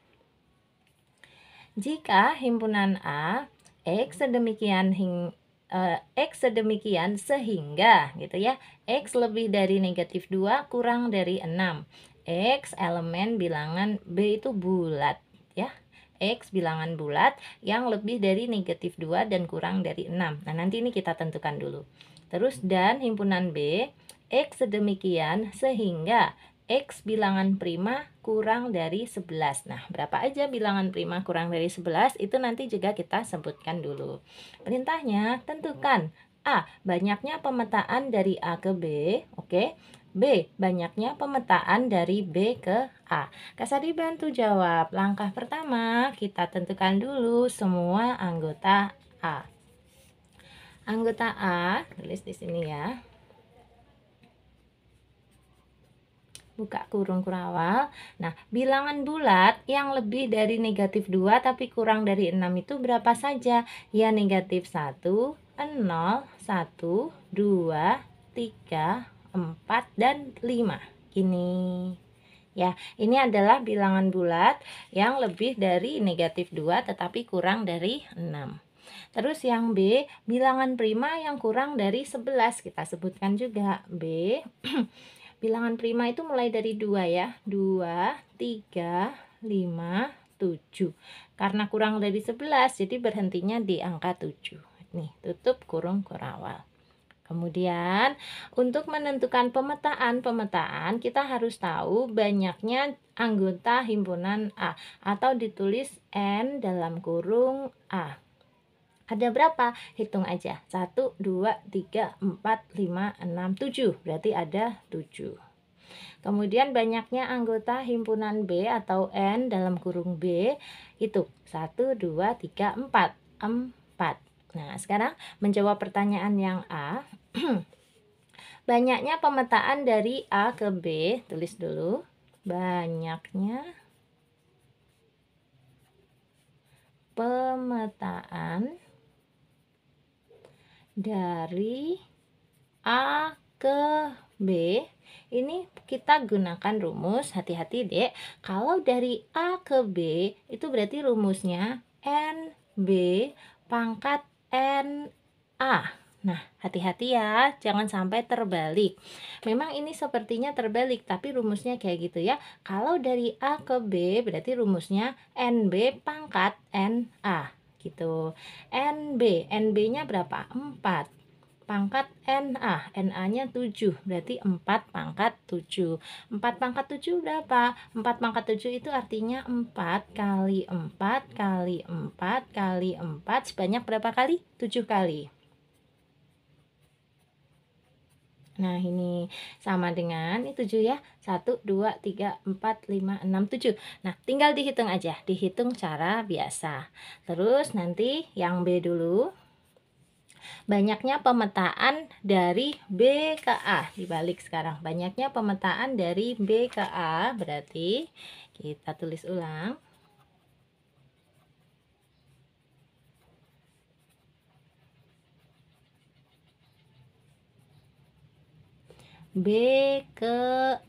Jika himpunan A x sedemikian hing, uh, x sedemikian sehingga gitu ya. x lebih dari negatif 2 kurang dari 6. x elemen bilangan B itu bulat ya. X bilangan bulat yang lebih dari negatif 2 dan kurang dari 6 Nah nanti ini kita tentukan dulu Terus dan himpunan B X sedemikian sehingga X bilangan prima kurang dari 11. Nah, berapa aja bilangan prima kurang dari 11 itu nanti juga kita sebutkan dulu. Perintahnya tentukan A. Banyaknya pemetaan dari A ke B, oke. Okay? B. Banyaknya pemetaan dari B ke A. Kasari bantu jawab. Langkah pertama, kita tentukan dulu semua anggota A. Anggota A, tulis di sini ya. buka kurung kurawal. Nah, bilangan bulat yang lebih dari negatif 2 tapi kurang dari 6 itu berapa saja? Ya, negatif 1, 0, 1, 2, 3, 4, dan 5. Ini. Ya, ini adalah bilangan bulat yang lebih dari negatif 2 tetapi kurang dari 6. Terus yang B, bilangan prima yang kurang dari 11 kita sebutkan juga B Bilangan prima itu mulai dari dua ya. dua tiga lima tujuh Karena kurang dari sebelas jadi berhentinya di angka tujuh Nih, tutup kurung kurawal. Kemudian untuk menentukan pemetaan pemetaan kita harus tahu banyaknya anggota himpunan A atau ditulis N dalam kurung A. Ada berapa? Hitung aja. 1, 2, 3, 4, 5, 6, 7. Berarti ada 7. Kemudian banyaknya anggota himpunan B atau N dalam kurung B itu 1, 2, 3, 4, 4. Nah, sekarang menjawab pertanyaan yang A. Banyaknya pemetaan dari A ke B, tulis dulu. Banyaknya pemetaan dari A ke B ini kita gunakan rumus hati-hati deh, kalau dari A ke B itu berarti rumusnya NB pangkat NA Nah, hati-hati ya, jangan sampai terbalik. Memang ini sepertinya terbalik, tapi rumusnya kayak gitu ya. Kalau dari A ke B, berarti rumusnya NB pangkat NA gitu. NB, NB-nya berapa? 4 pangkat NA, NA-nya 7, berarti 4 pangkat 7. 4 pangkat 7 berapa? 4 pangkat 7 itu artinya 4 kali 4 kali 4 kali 4 sebanyak berapa kali? 7 kali. Nah, ini sama dengan ini 7 ya. 1 2 3 4 5 6 7. Nah, tinggal dihitung aja, dihitung cara biasa. Terus nanti yang B dulu. Banyaknya pemetaan dari B ke A dibalik sekarang. Banyaknya pemetaan dari B ke A berarti kita tulis ulang. B ke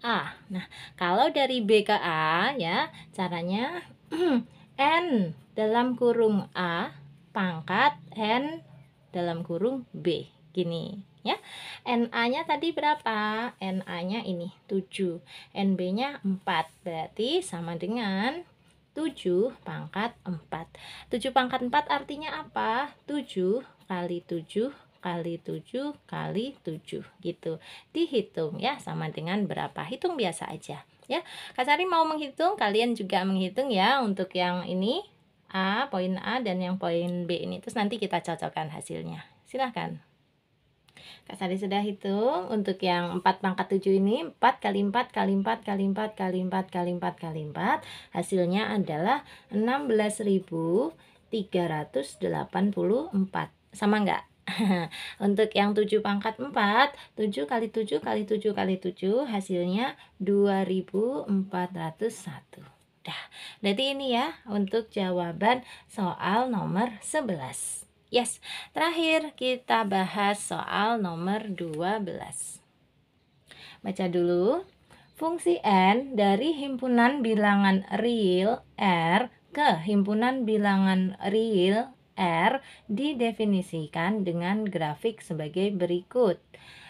A. Nah, kalau dari B ke A ya, caranya N dalam kurung A pangkat N dalam kurung B. Gini ya. NA-nya tadi berapa? NA-nya ini 7. NB-nya 4. Berarti sama dengan 7 pangkat 4. 7 pangkat 4 artinya apa? 7 kali 7 kali 7 kali 7 gitu. Dihitung ya sama dengan berapa. Hitung biasa aja ya. Kak Sari mau menghitung, kalian juga menghitung ya untuk yang ini A, poin A dan yang poin B ini. Terus nanti kita cocokkan hasilnya. Silahkan. Kak Sari sudah hitung untuk yang 4 pangkat 7 ini 4 kali 4 kali 4 kali 4 kali 4 kali 4 kali 4 hasilnya adalah 16.384 sama enggak? Untuk yang 7 pangkat 4, 7 kali 7 kali 7 kali 7 hasilnya 2401. Dah. Berarti ini ya untuk jawaban soal nomor 11. Yes, terakhir kita bahas soal nomor 12. Baca dulu. Fungsi N dari himpunan bilangan real R ke himpunan bilangan real R didefinisikan dengan grafik sebagai berikut.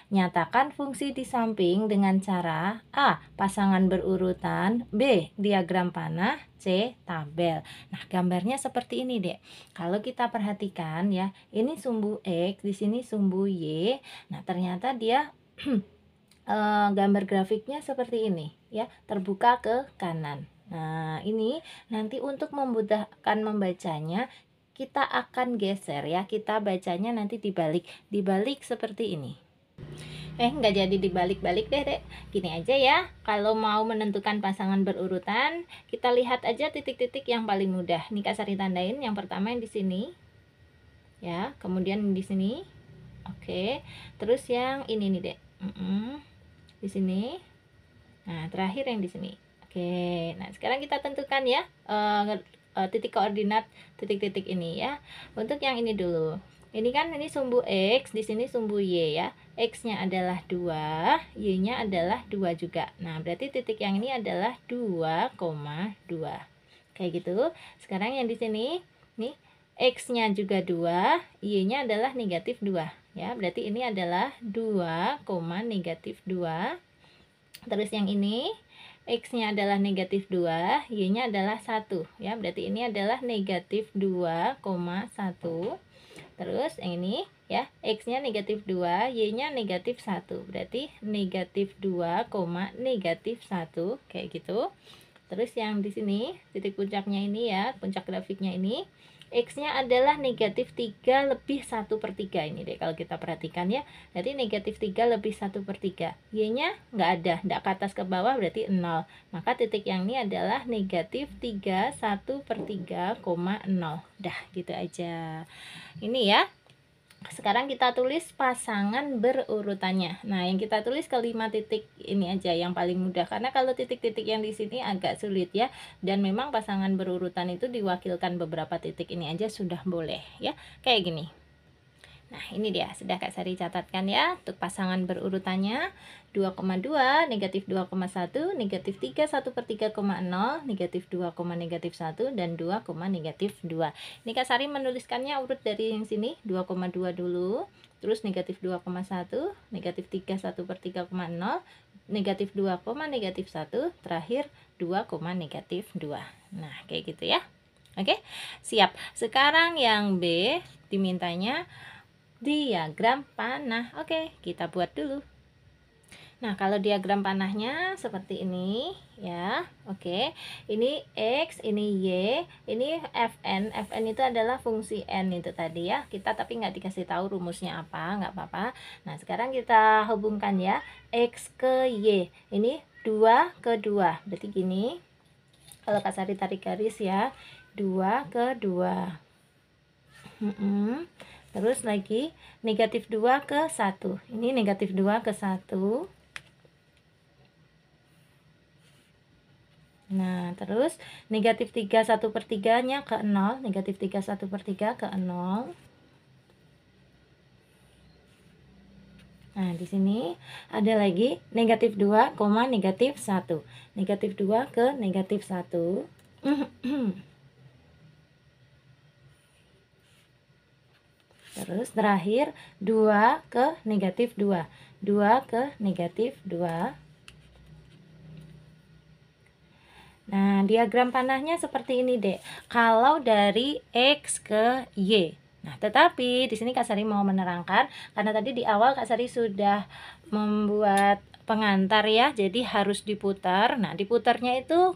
Nyatakan fungsi di samping dengan cara A. Pasangan berurutan B. Diagram panah C. Tabel Nah gambarnya seperti ini dek Kalau kita perhatikan ya Ini sumbu X, di sini sumbu Y Nah ternyata dia eh, gambar grafiknya seperti ini ya Terbuka ke kanan Nah, ini nanti untuk memudahkan membacanya, kita akan geser ya kita bacanya nanti dibalik dibalik seperti ini eh nggak jadi dibalik-balik deh dek gini aja ya kalau mau menentukan pasangan berurutan kita lihat aja titik-titik yang paling mudah nih kak Sari tandain yang pertama yang di sini ya kemudian di sini oke terus yang ini nih dek mm -mm. di sini nah terakhir yang di sini oke nah sekarang kita tentukan ya eh, uh, titik koordinat titik-titik ini ya. Untuk yang ini dulu. Ini kan ini sumbu X, di sini sumbu Y ya. X-nya adalah 2, Y-nya adalah 2 juga. Nah, berarti titik yang ini adalah 2,2. Kayak gitu. Sekarang yang di sini, nih, X-nya juga 2, Y-nya adalah negatif 2. Ya, berarti ini adalah 2, negatif 2. Terus yang ini, X-nya adalah negatif 2, Y-nya adalah 1. Ya, berarti ini adalah negatif 2,1. Terus yang ini ya, X-nya negatif 2, Y-nya negatif 1. Berarti negatif 2, negatif 1. Kayak gitu. Terus yang di sini, titik puncaknya ini ya, puncak grafiknya ini X-nya adalah negatif 3 lebih 1 per 3 ini deh kalau kita perhatikan ya. Berarti negatif 3 lebih 1 per 3. Y-nya nggak ada, nggak ke atas ke bawah berarti 0. Maka titik yang ini adalah negatif 3, 1 per 3, 0. Dah gitu aja. Ini ya sekarang kita tulis pasangan berurutannya. Nah, yang kita tulis kelima titik ini aja yang paling mudah karena kalau titik-titik yang di sini agak sulit ya. Dan memang pasangan berurutan itu diwakilkan beberapa titik ini aja sudah boleh ya. Kayak gini. Nah, ini dia. Sudah Kak Sari catatkan ya. Untuk pasangan berurutannya 2,2, negatif 2,1, negatif 3, 1 per 3,0, negatif 2, negatif 1, dan 2, negatif 2. Ini Kak Sari menuliskannya urut dari yang sini. 2,2 dulu, terus negatif 2,1, negatif 3, 1 per 3,0, negatif 2, negatif 1, terakhir 2, negatif 2. Nah, kayak gitu ya. Oke, siap. Sekarang yang B dimintanya diagram panah. Oke, kita buat dulu. Nah, kalau diagram panahnya seperti ini ya. Oke. Ini X, ini Y, ini Fn. Fn itu adalah fungsi n itu tadi ya. Kita tapi nggak dikasih tahu rumusnya apa, nggak apa-apa. Nah, sekarang kita hubungkan ya. X ke Y. Ini 2 ke 2. Berarti gini. Kalau kasari Sari tarik garis ya. 2 ke 2. Hmm -hmm. Terus lagi negatif 2 ke 1. Ini negatif 2 ke 1. Nah, terus negatif 3 1 per 3 nya ke 0. Negatif 3 1 per 3 ke 0. Nah, di sini ada lagi negatif 2, negatif 1. Negatif 2 ke negatif 1. Terus terakhir 2 ke negatif 2 2 ke negatif 2 Nah diagram panahnya seperti ini deh. Kalau dari X ke Y Nah, tetapi di sini Kak Sari mau menerangkan karena tadi di awal Kak Sari sudah membuat pengantar ya. Jadi harus diputar. Nah, diputarnya itu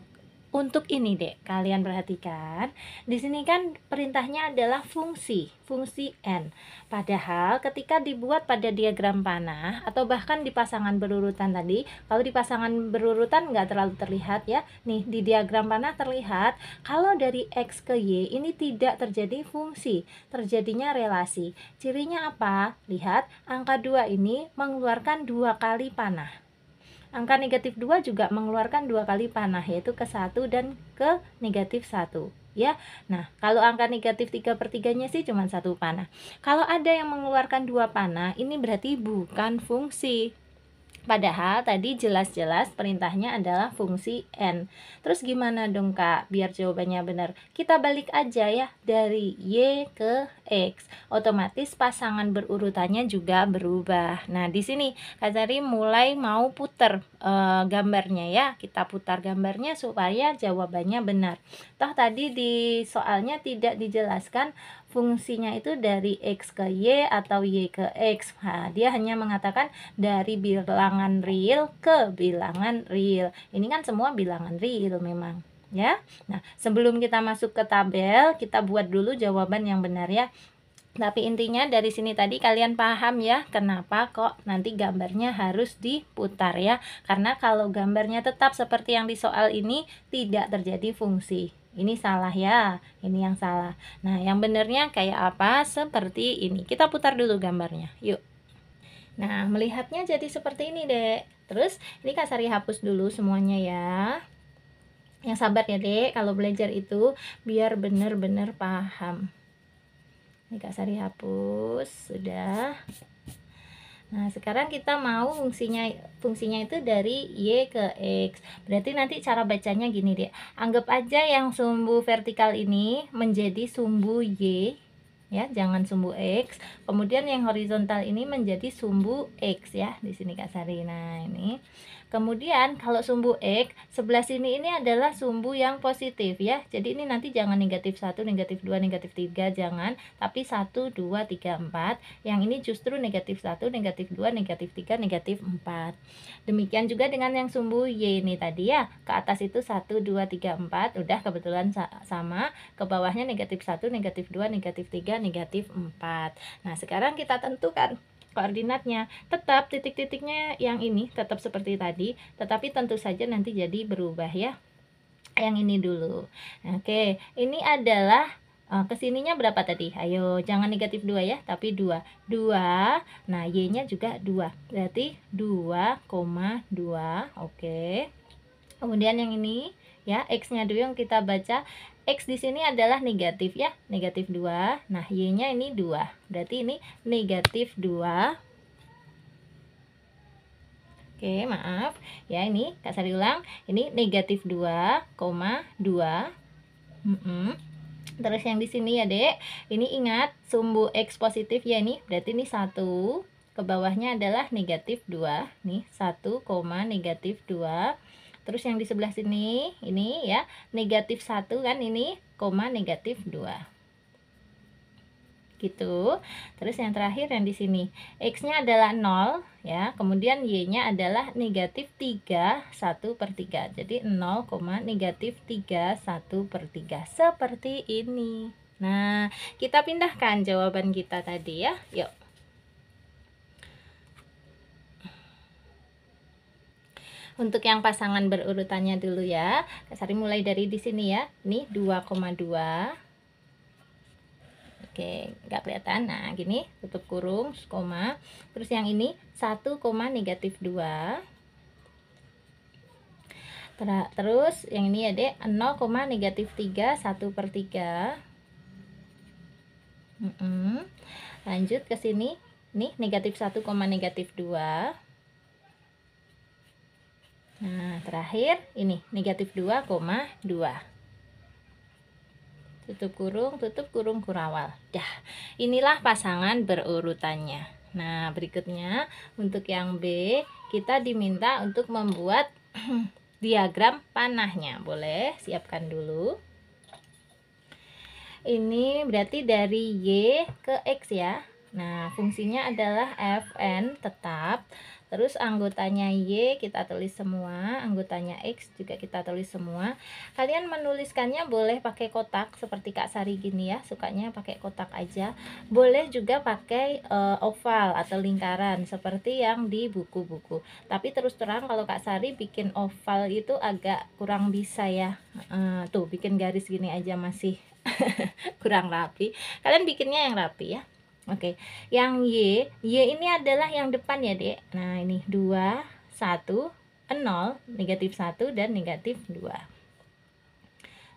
untuk ini dek, kalian perhatikan di sini kan perintahnya adalah fungsi fungsi n padahal ketika dibuat pada diagram panah atau bahkan di pasangan berurutan tadi kalau di pasangan berurutan nggak terlalu terlihat ya nih di diagram panah terlihat kalau dari x ke y ini tidak terjadi fungsi terjadinya relasi cirinya apa lihat angka dua ini mengeluarkan dua kali panah Angka negatif 2 juga mengeluarkan dua kali panah yaitu ke 1 dan ke negatif 1 ya. Nah, kalau angka negatif 3 per 3-nya sih cuma satu panah. Kalau ada yang mengeluarkan dua panah, ini berarti bukan fungsi. Padahal tadi jelas-jelas perintahnya adalah fungsi N. Terus gimana dong Kak biar jawabannya benar? Kita balik aja ya dari Y ke X. Otomatis pasangan berurutannya juga berubah. Nah, di sini Kazari mulai mau putar e, gambarnya ya. Kita putar gambarnya supaya jawabannya benar. Toh tadi di soalnya tidak dijelaskan fungsinya itu dari X ke Y atau Y ke X. Nah, dia hanya mengatakan dari bilangan real ke bilangan real. Ini kan semua bilangan real memang ya. Nah, sebelum kita masuk ke tabel, kita buat dulu jawaban yang benar ya. Tapi intinya dari sini tadi kalian paham ya kenapa kok nanti gambarnya harus diputar ya. Karena kalau gambarnya tetap seperti yang di soal ini tidak terjadi fungsi. Ini salah ya, ini yang salah. Nah yang benarnya kayak apa? Seperti ini. Kita putar dulu gambarnya, yuk. Nah melihatnya jadi seperti ini dek. Terus ini Kak Sari hapus dulu semuanya ya yang sabar ya dek kalau belajar itu biar bener-bener paham ini Kak Sari hapus sudah Nah, sekarang kita mau fungsinya fungsinya itu dari Y ke X. Berarti nanti cara bacanya gini deh. Anggap aja yang sumbu vertikal ini menjadi sumbu Y ya, jangan sumbu X. Kemudian yang horizontal ini menjadi sumbu X ya. Di sini Kak Sari nah ini. Kemudian kalau sumbu X, sebelah sini ini adalah sumbu yang positif ya. Jadi ini nanti jangan negatif 1, negatif 2, negatif 3, jangan. Tapi 1, 2, 3, 4. Yang ini justru negatif 1, negatif 2, negatif 3, negatif 4. Demikian juga dengan yang sumbu Y ini tadi ya. Ke atas itu 1, 2, 3, 4. Udah kebetulan sama. Ke bawahnya negatif 1, negatif 2, negatif 3, negatif 4. Nah sekarang kita tentukan koordinatnya. Tetap titik-titiknya yang ini tetap seperti tadi, tetapi tentu saja nanti jadi berubah ya. Yang ini dulu. Oke, ini adalah Uh, kesininya berapa tadi? Ayo, jangan negatif dua ya, tapi dua, dua. nah Y-nya juga dua. Berarti dua dua. oke. Kemudian yang ini, ya, X-nya dulu yang kita baca. X di sini adalah negatif ya, negatif 2. Nah, Y-nya ini 2. Berarti ini negatif 2. Oke, maaf. Ya, ini Kak Sari ulang. Ini negatif 2, 2. Mm -mm. Terus yang di sini ya, dek. Ini ingat, sumbu X positif ya ini. Berarti ini 1. Ke bawahnya adalah negatif 2. Nih, 1, negatif 2 terus yang di sebelah sini ini ya negatif satu kan ini koma negatif dua gitu. Terus yang terakhir yang di sini x-nya adalah nol ya. Kemudian y-nya adalah negatif tiga satu per tiga Jadi nol koma negatif tiga satu per tiga seperti ini. Nah, kita pindahkan jawaban kita tadi ya. Yuk. Untuk yang pasangan berurutannya dulu ya. Kak Sari mulai dari di sini ya. Ini 2,2 Oke, nggak kelihatan. Nah, gini, tutup kurung, koma. Terus yang ini 1, negatif 2. Terus yang ini ya, Dek, 0, negatif 3, 1 per 3. Mm -mm. Lanjut ke sini. Nih, negatif 1, negatif 2. Nah, terakhir ini negatif 2,2. Tutup kurung, tutup kurung kurawal. Dah, inilah pasangan berurutannya. Nah, berikutnya untuk yang B, kita diminta untuk membuat diagram panahnya. Boleh siapkan dulu. Ini berarti dari Y ke X ya. Nah, fungsinya adalah Fn tetap Terus anggotanya Y kita tulis semua, anggotanya X juga kita tulis semua. Kalian menuliskannya boleh pakai kotak seperti Kak Sari gini ya, sukanya pakai kotak aja. Boleh juga pakai e, oval atau lingkaran seperti yang di buku-buku. Tapi terus terang kalau Kak Sari bikin oval itu agak kurang bisa ya. E, tuh bikin garis gini aja masih kurang rapi. Kalian bikinnya yang rapi ya. Oke, yang Y, Y ini adalah yang depan ya, Dek. Nah, ini 2, 1, 0, negatif 1, dan negatif 2.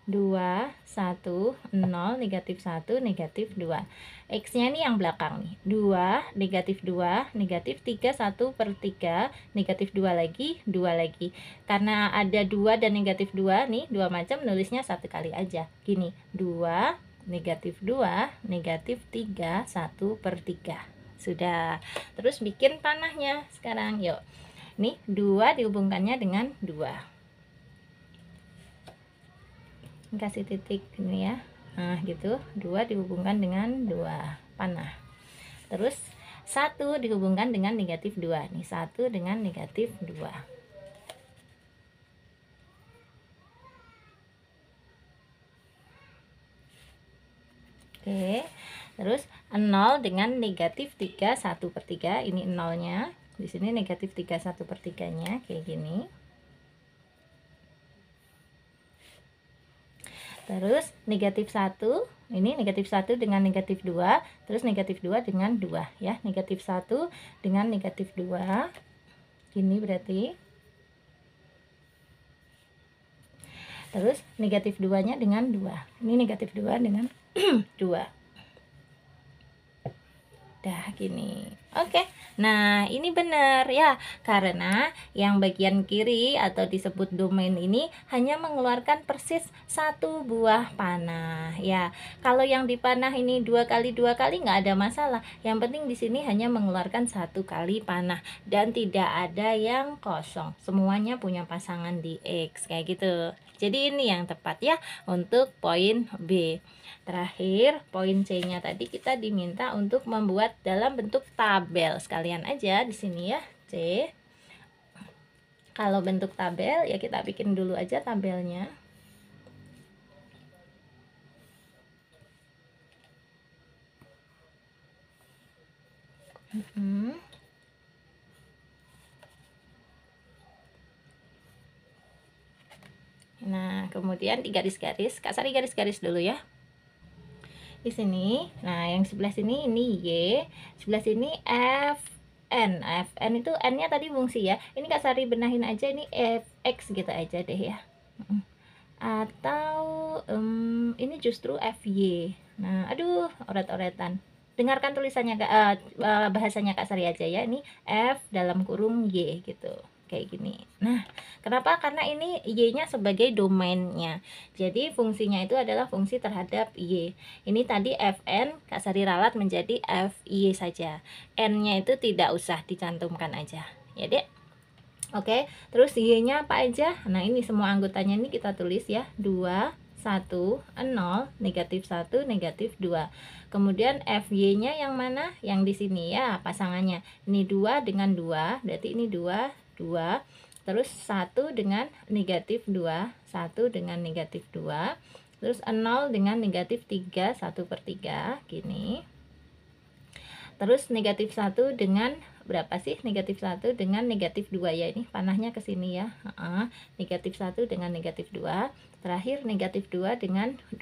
2, 1, 0, negatif 1, negatif 2. X-nya ini yang belakang nih. 2, negatif 2, negatif 3, 1 per 3, negatif 2 lagi, 2 lagi. Karena ada 2 dan negatif 2 nih, dua macam nulisnya satu kali aja. Gini, 2, negatif 2, negatif 3, 1 per 3. Sudah. Terus bikin panahnya sekarang. Yuk. Nih, 2 dihubungkannya dengan 2. Kasih titik ini ya. Nah, gitu. 2 dihubungkan dengan 2. Panah. Terus, 1 dihubungkan dengan negatif 2. Nih, 1 dengan negatif 2. Oke. Terus 0 dengan negatif 3 1 per 3. Ini 0-nya. Di sini negatif 3 1 per 3-nya. Kayak gini. Terus negatif 1, ini negatif 1 dengan negatif 2, terus negatif 2 dengan 2 ya. Negatif 1 dengan negatif 2, gini berarti. Terus negatif 2-nya dengan 2, ini negatif 2 dengan 2. dua dah gini oke okay. nah ini benar ya karena yang bagian kiri atau disebut domain ini hanya mengeluarkan persis satu buah panah ya kalau yang dipanah ini dua kali dua kali nggak ada masalah yang penting di sini hanya mengeluarkan satu kali panah dan tidak ada yang kosong semuanya punya pasangan di X kayak gitu jadi ini yang tepat ya untuk poin B. Terakhir, poin C-nya tadi kita diminta untuk membuat dalam bentuk tabel. Sekalian aja di sini ya, C. Kalau bentuk tabel, ya kita bikin dulu aja tabelnya. Mm-hmm. Nah, kemudian di garis garis Kak Sari garis-garis dulu ya. Di sini. Nah, yang sebelah sini ini Y, sebelah sini F, N. F, N itu N-nya tadi fungsi ya. Ini Kak Sari benahin aja ini F, X gitu aja deh ya. Atau um, ini justru f y Nah, aduh, oret-oretan. Dengarkan tulisannya Kak, uh, bahasanya Kak Sari aja ya. Ini F dalam kurung Y gitu kayak gini nah kenapa karena ini y nya sebagai domainnya jadi fungsinya itu adalah fungsi terhadap y ini tadi fn kak Sari ralat menjadi fy saja n nya itu tidak usah dicantumkan aja ya dek Oke, terus Y-nya apa aja? Nah, ini semua anggotanya ini kita tulis ya. Dua, satu, 0, negatif satu, negatif dua. Kemudian f y nya yang mana? Yang di sini ya, pasangannya. Ini dua dengan dua, berarti ini dua. 2 terus 1 dengan negatif 2 1 dengan negatif 2 terus 0 dengan negatif 3 1 per 3 gini terus negatif 1 dengan berapa sih negatif 1 dengan negatif 2 ya ini panahnya ke sini ya uh -uh. negatif 1 dengan negatif 2 terakhir negatif 2 dengan 2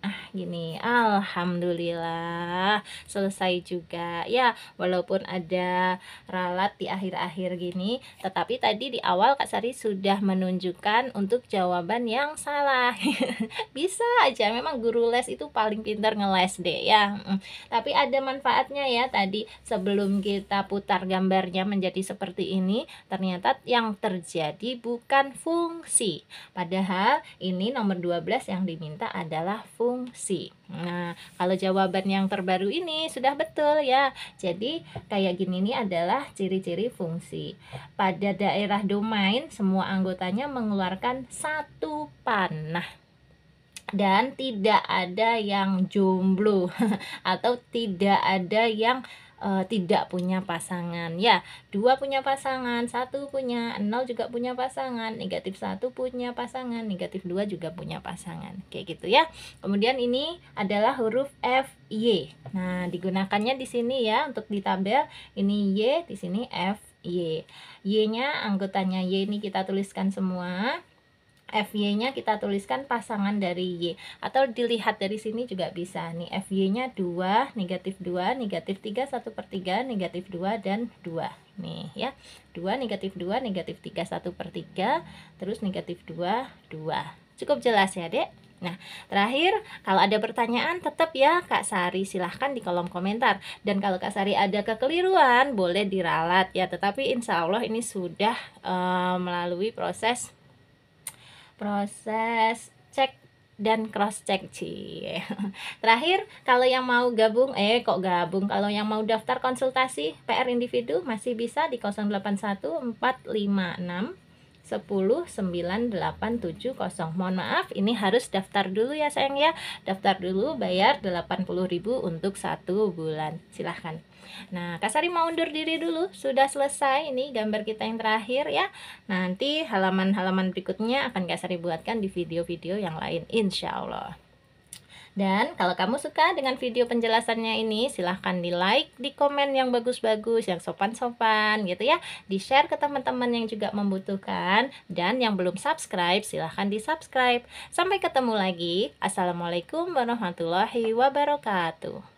ah gini alhamdulillah selesai juga ya walaupun ada ralat di akhir-akhir gini tetapi tadi di awal Kak Sari sudah menunjukkan untuk jawaban yang salah bisa aja memang guru les itu paling pintar ngeles deh ya mm. tapi ada manfaatnya ya tadi sebelum kita putar gambarnya menjadi seperti ini ternyata yang terjadi bukan fungsi padahal ini nomor 12 yang diminta adalah fungsi fungsi. Nah, kalau jawaban yang terbaru ini sudah betul ya. Jadi, kayak gini ini adalah ciri-ciri fungsi. Pada daerah domain, semua anggotanya mengeluarkan satu panah dan tidak ada yang jomblo atau tidak ada yang uh, tidak punya pasangan ya dua punya pasangan satu punya nol juga punya pasangan negatif satu punya pasangan negatif dua juga punya pasangan kayak gitu ya kemudian ini adalah huruf f y nah digunakannya di sini ya untuk di tabel ini y di sini f y y nya anggotanya y ini kita tuliskan semua FY-nya kita tuliskan pasangan dari Y atau dilihat dari sini juga bisa nih FY-nya 2, negatif 2, negatif 3, 1 per 3, negatif 2, dan 2 nih ya 2, negatif 2, negatif 3, 1 per 3 terus negatif 2, 2 cukup jelas ya dek Nah, terakhir kalau ada pertanyaan tetap ya Kak Sari silahkan di kolom komentar Dan kalau Kak Sari ada kekeliruan boleh diralat ya Tetapi insya Allah ini sudah uh, melalui proses proses cek dan cross check sih Terakhir, kalau yang mau gabung eh kok gabung kalau yang mau daftar konsultasi PR individu masih bisa di delapan 456 10987 Mohon maaf, ini harus daftar dulu ya sayang ya. Daftar dulu bayar ribu untuk satu bulan. Silahkan. Nah, Kak Sari mau undur diri dulu. Sudah selesai ini gambar kita yang terakhir ya. Nanti halaman-halaman berikutnya akan Kak Sari buatkan di video-video yang lain insya Allah. Dan kalau kamu suka dengan video penjelasannya ini, silahkan di like, di komen yang bagus-bagus, yang sopan-sopan gitu ya. Di share ke teman-teman yang juga membutuhkan. Dan yang belum subscribe, silahkan di subscribe. Sampai ketemu lagi. Assalamualaikum warahmatullahi wabarakatuh.